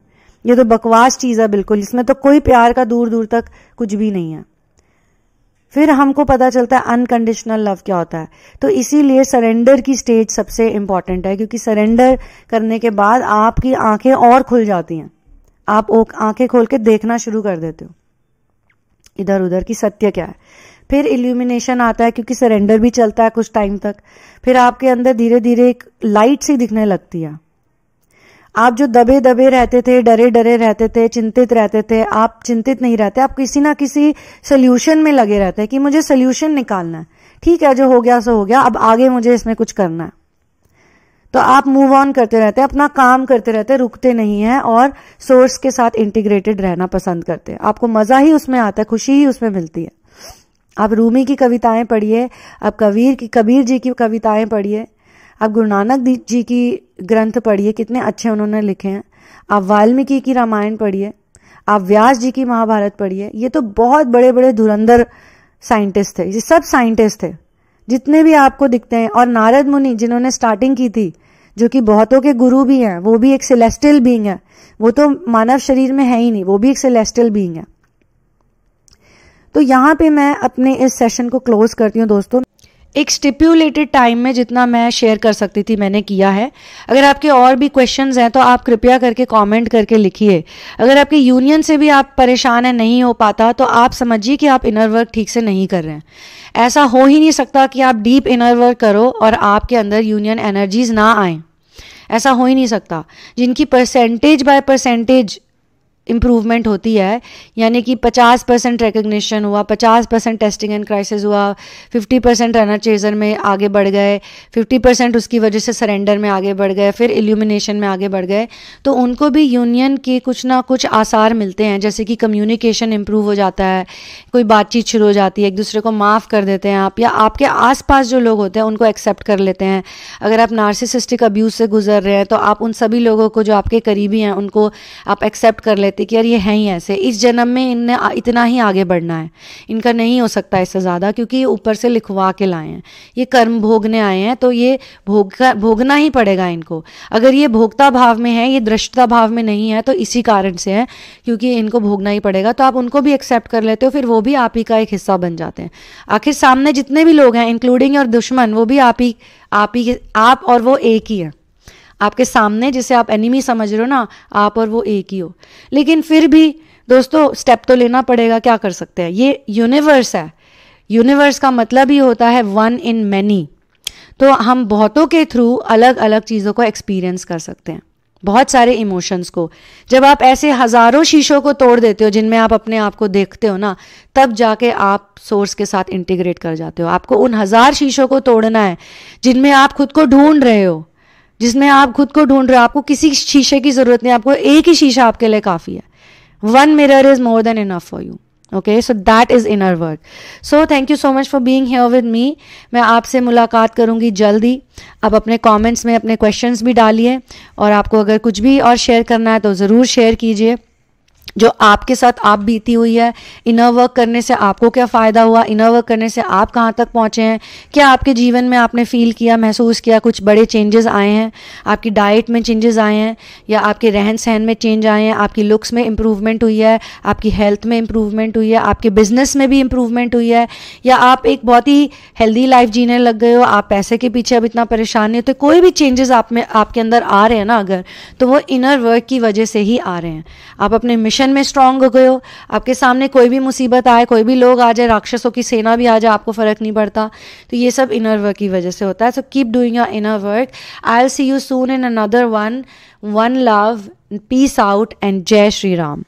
ये तो बकवास चीज़ है बिल्कुल इसमें तो कोई प्यार का दूर दूर तक कुछ भी नहीं है फिर हमको पता चलता है अनकंडीशनल लव क्या होता है तो इसीलिए सरेंडर की स्टेज सबसे इंपॉर्टेंट है क्योंकि सरेंडर करने के बाद आपकी आंखें और खुल जाती हैं आप आंखें खोल के देखना शुरू कर देते हो इधर उधर की सत्य क्या है फिर इल्यूमिनेशन आता है क्योंकि सरेंडर भी चलता है कुछ टाइम तक फिर आपके अंदर धीरे धीरे एक लाइट सी दिखने लगती है आप जो दबे दबे रहते थे डरे डरे रहते थे चिंतित रहते थे आप चिंतित नहीं रहते आप किसी ना किसी सोल्यूशन में लगे रहते हैं कि मुझे सोल्यूशन निकालना है ठीक है जो हो गया सो हो गया अब आगे मुझे इसमें कुछ करना है तो आप मूव ऑन करते रहते हैं अपना काम करते रहते हैं रुकते नहीं हैं और सोर्स के साथ इंटीग्रेटेड रहना पसंद करते हैं आपको मजा ही उसमें आता है खुशी ही उसमें मिलती है आप रूमी की कविताएं पढ़िए आप कबीर की कबीर जी की कविताएं पढ़िए आप गुरु नानक जी की ग्रंथ पढ़िए कितने अच्छे उन्होंने लिखे हैं आप वाल्मीकि की रामायण पढ़िए आप व्यास जी की महाभारत पढ़िए ये तो बहुत बड़े बड़े धुरंधर साइंटिस्ट थे ये सब साइंटिस्ट थे जितने भी आपको दिखते हैं और नारद मुनि जिन्होंने स्टार्टिंग की थी जो कि बहुतों के गुरु भी हैं वो भी एक सेलेस्टियल बींग है वो तो मानव शरीर में है ही नहीं वो भी एक सेलेस्टियल बींग है तो यहां पे मैं अपने इस सेशन को क्लोज करती हूँ दोस्तों एक स्टिप्यूलेटेड टाइम में जितना मैं शेयर कर सकती थी मैंने किया है अगर आपके और भी क्वेश्चंस हैं तो आप कृपया करके कमेंट करके लिखिए अगर आपके यूनियन से भी आप परेशान हैं नहीं हो पाता तो आप समझिए कि आप इनर वर्क ठीक से नहीं कर रहे हैं ऐसा हो ही नहीं सकता कि आप डीप इनर वर्क करो और आपके अंदर यूनियन एनर्जीज ना आए ऐसा हो ही नहीं सकता जिनकी परसेंटेज बाय परसेंटेज इम्प्रूवमेंट होती है यानी कि 50 परसेंट रिकग्निशन हुआ 50 परसेंट टेस्टिंग एंड क्राइसिस हुआ 50 परसेंट रनर चेजर में आगे बढ़ गए 50 परसेंट उसकी वजह से सरेंडर में आगे बढ़ गए फिर एल्यूमिनेशन में आगे बढ़ गए तो उनको भी यूनियन के कुछ ना कुछ आसार मिलते हैं जैसे कि कम्युनिकेशन इम्प्रूव हो जाता है कोई बातचीत शुरू हो जाती है एक दूसरे को माफ़ कर देते हैं आप या आपके आसपास जो लोग होते हैं उनको एक्सेप्ट कर लेते हैं अगर आप नार्सिसिस्टिक अब्यूज़ से गुजर रहे हैं तो आप उन सभी लोगों को जो आपके करीबी हैं उनको आप एक्सेप्ट कर लेते रहते कि यार ये हैं ही ऐसे इस जन्म में इनने इतना ही आगे बढ़ना है इनका नहीं हो सकता इससे ज़्यादा क्योंकि ये ऊपर से लिखवा के लाए हैं ये कर्म भोगने आए हैं तो ये भोग भोगना ही पड़ेगा इनको अगर ये भोगता भाव में है ये दृष्टता भाव में नहीं है तो इसी कारण से है क्योंकि इनको भोगना ही पड़ेगा तो आप उनको भी एक्सेप्ट कर लेते हो फिर वो भी आप ही का एक हिस्सा बन जाते हैं आखिर सामने जितने भी लोग हैं इंक्लूडिंग और दुश्मन वो भी आप ही आप ही आप और वो एक ही हैं आपके सामने जिसे आप एनिमी समझ रहे हो ना आप और वो एक ही हो लेकिन फिर भी दोस्तों स्टेप तो लेना पड़ेगा क्या कर सकते हैं ये यूनिवर्स है यूनिवर्स का मतलब ही होता है वन इन मैनी तो हम बहुतों के थ्रू अलग अलग चीज़ों को एक्सपीरियंस कर सकते हैं बहुत सारे इमोशंस को जब आप ऐसे हजारों शीशों को तोड़ देते हो जिनमें आप अपने आप को देखते हो ना तब जाके आप सोर्स के साथ इंटीग्रेट कर जाते हो आपको उन हजार शीशों को तोड़ना है जिनमें आप खुद को ढूंढ रहे हो जिसमें आप खुद को ढूंढ रहे हो आपको किसी शीशे की ज़रूरत नहीं आपको एक ही शीशा आपके लिए काफ़ी है one mirror is more than enough for you okay so that is inner work so thank you so much for being here with me मैं आपसे मुलाकात करूंगी जल्दी आप अपने कमेंट्स में अपने क्वेश्चंस भी डालिए और आपको अगर कुछ भी और शेयर करना है तो ज़रूर शेयर कीजिए जो आपके साथ आप बीती हुई है इनर वर्क करने से आपको क्या फ़ायदा हुआ इनर वर्क करने से आप कहाँ तक पहुँचे हैं क्या आपके जीवन में आपने फ़ील किया महसूस किया कुछ बड़े चेंजेस आए हैं आपकी डाइट में चेंजेस आए हैं या आपके रहन सहन में चेंज आए हैं आपकी लुक्स में इम्प्रूवमेंट हुई है आपकी हेल्थ में इम्प्रूवमेंट हुई है आपके बिजनेस में भी इम्प्रूवमेंट हुई है या आप एक बहुत ही हेल्दी लाइफ जीने लग गए हो आप पैसे के पीछे अब इतना परेशान नहीं होते तो कोई भी चेंजेस आप में आपके अंदर आ रहे हैं ना अगर तो वो इनर वर्क की वजह से ही आ रहे हैं आप अपने मिशन पोजीशन में स्ट्रांग हो गए हो आपके सामने कोई भी मुसीबत आए कोई भी लोग आ जाए राक्षसों की सेना भी आ जाए आपको फ़र्क नहीं पड़ता तो ये सब इनर वर्क की वजह से होता है so keep doing your inner work I'll see you soon in another one one love peace out and जय श्री राम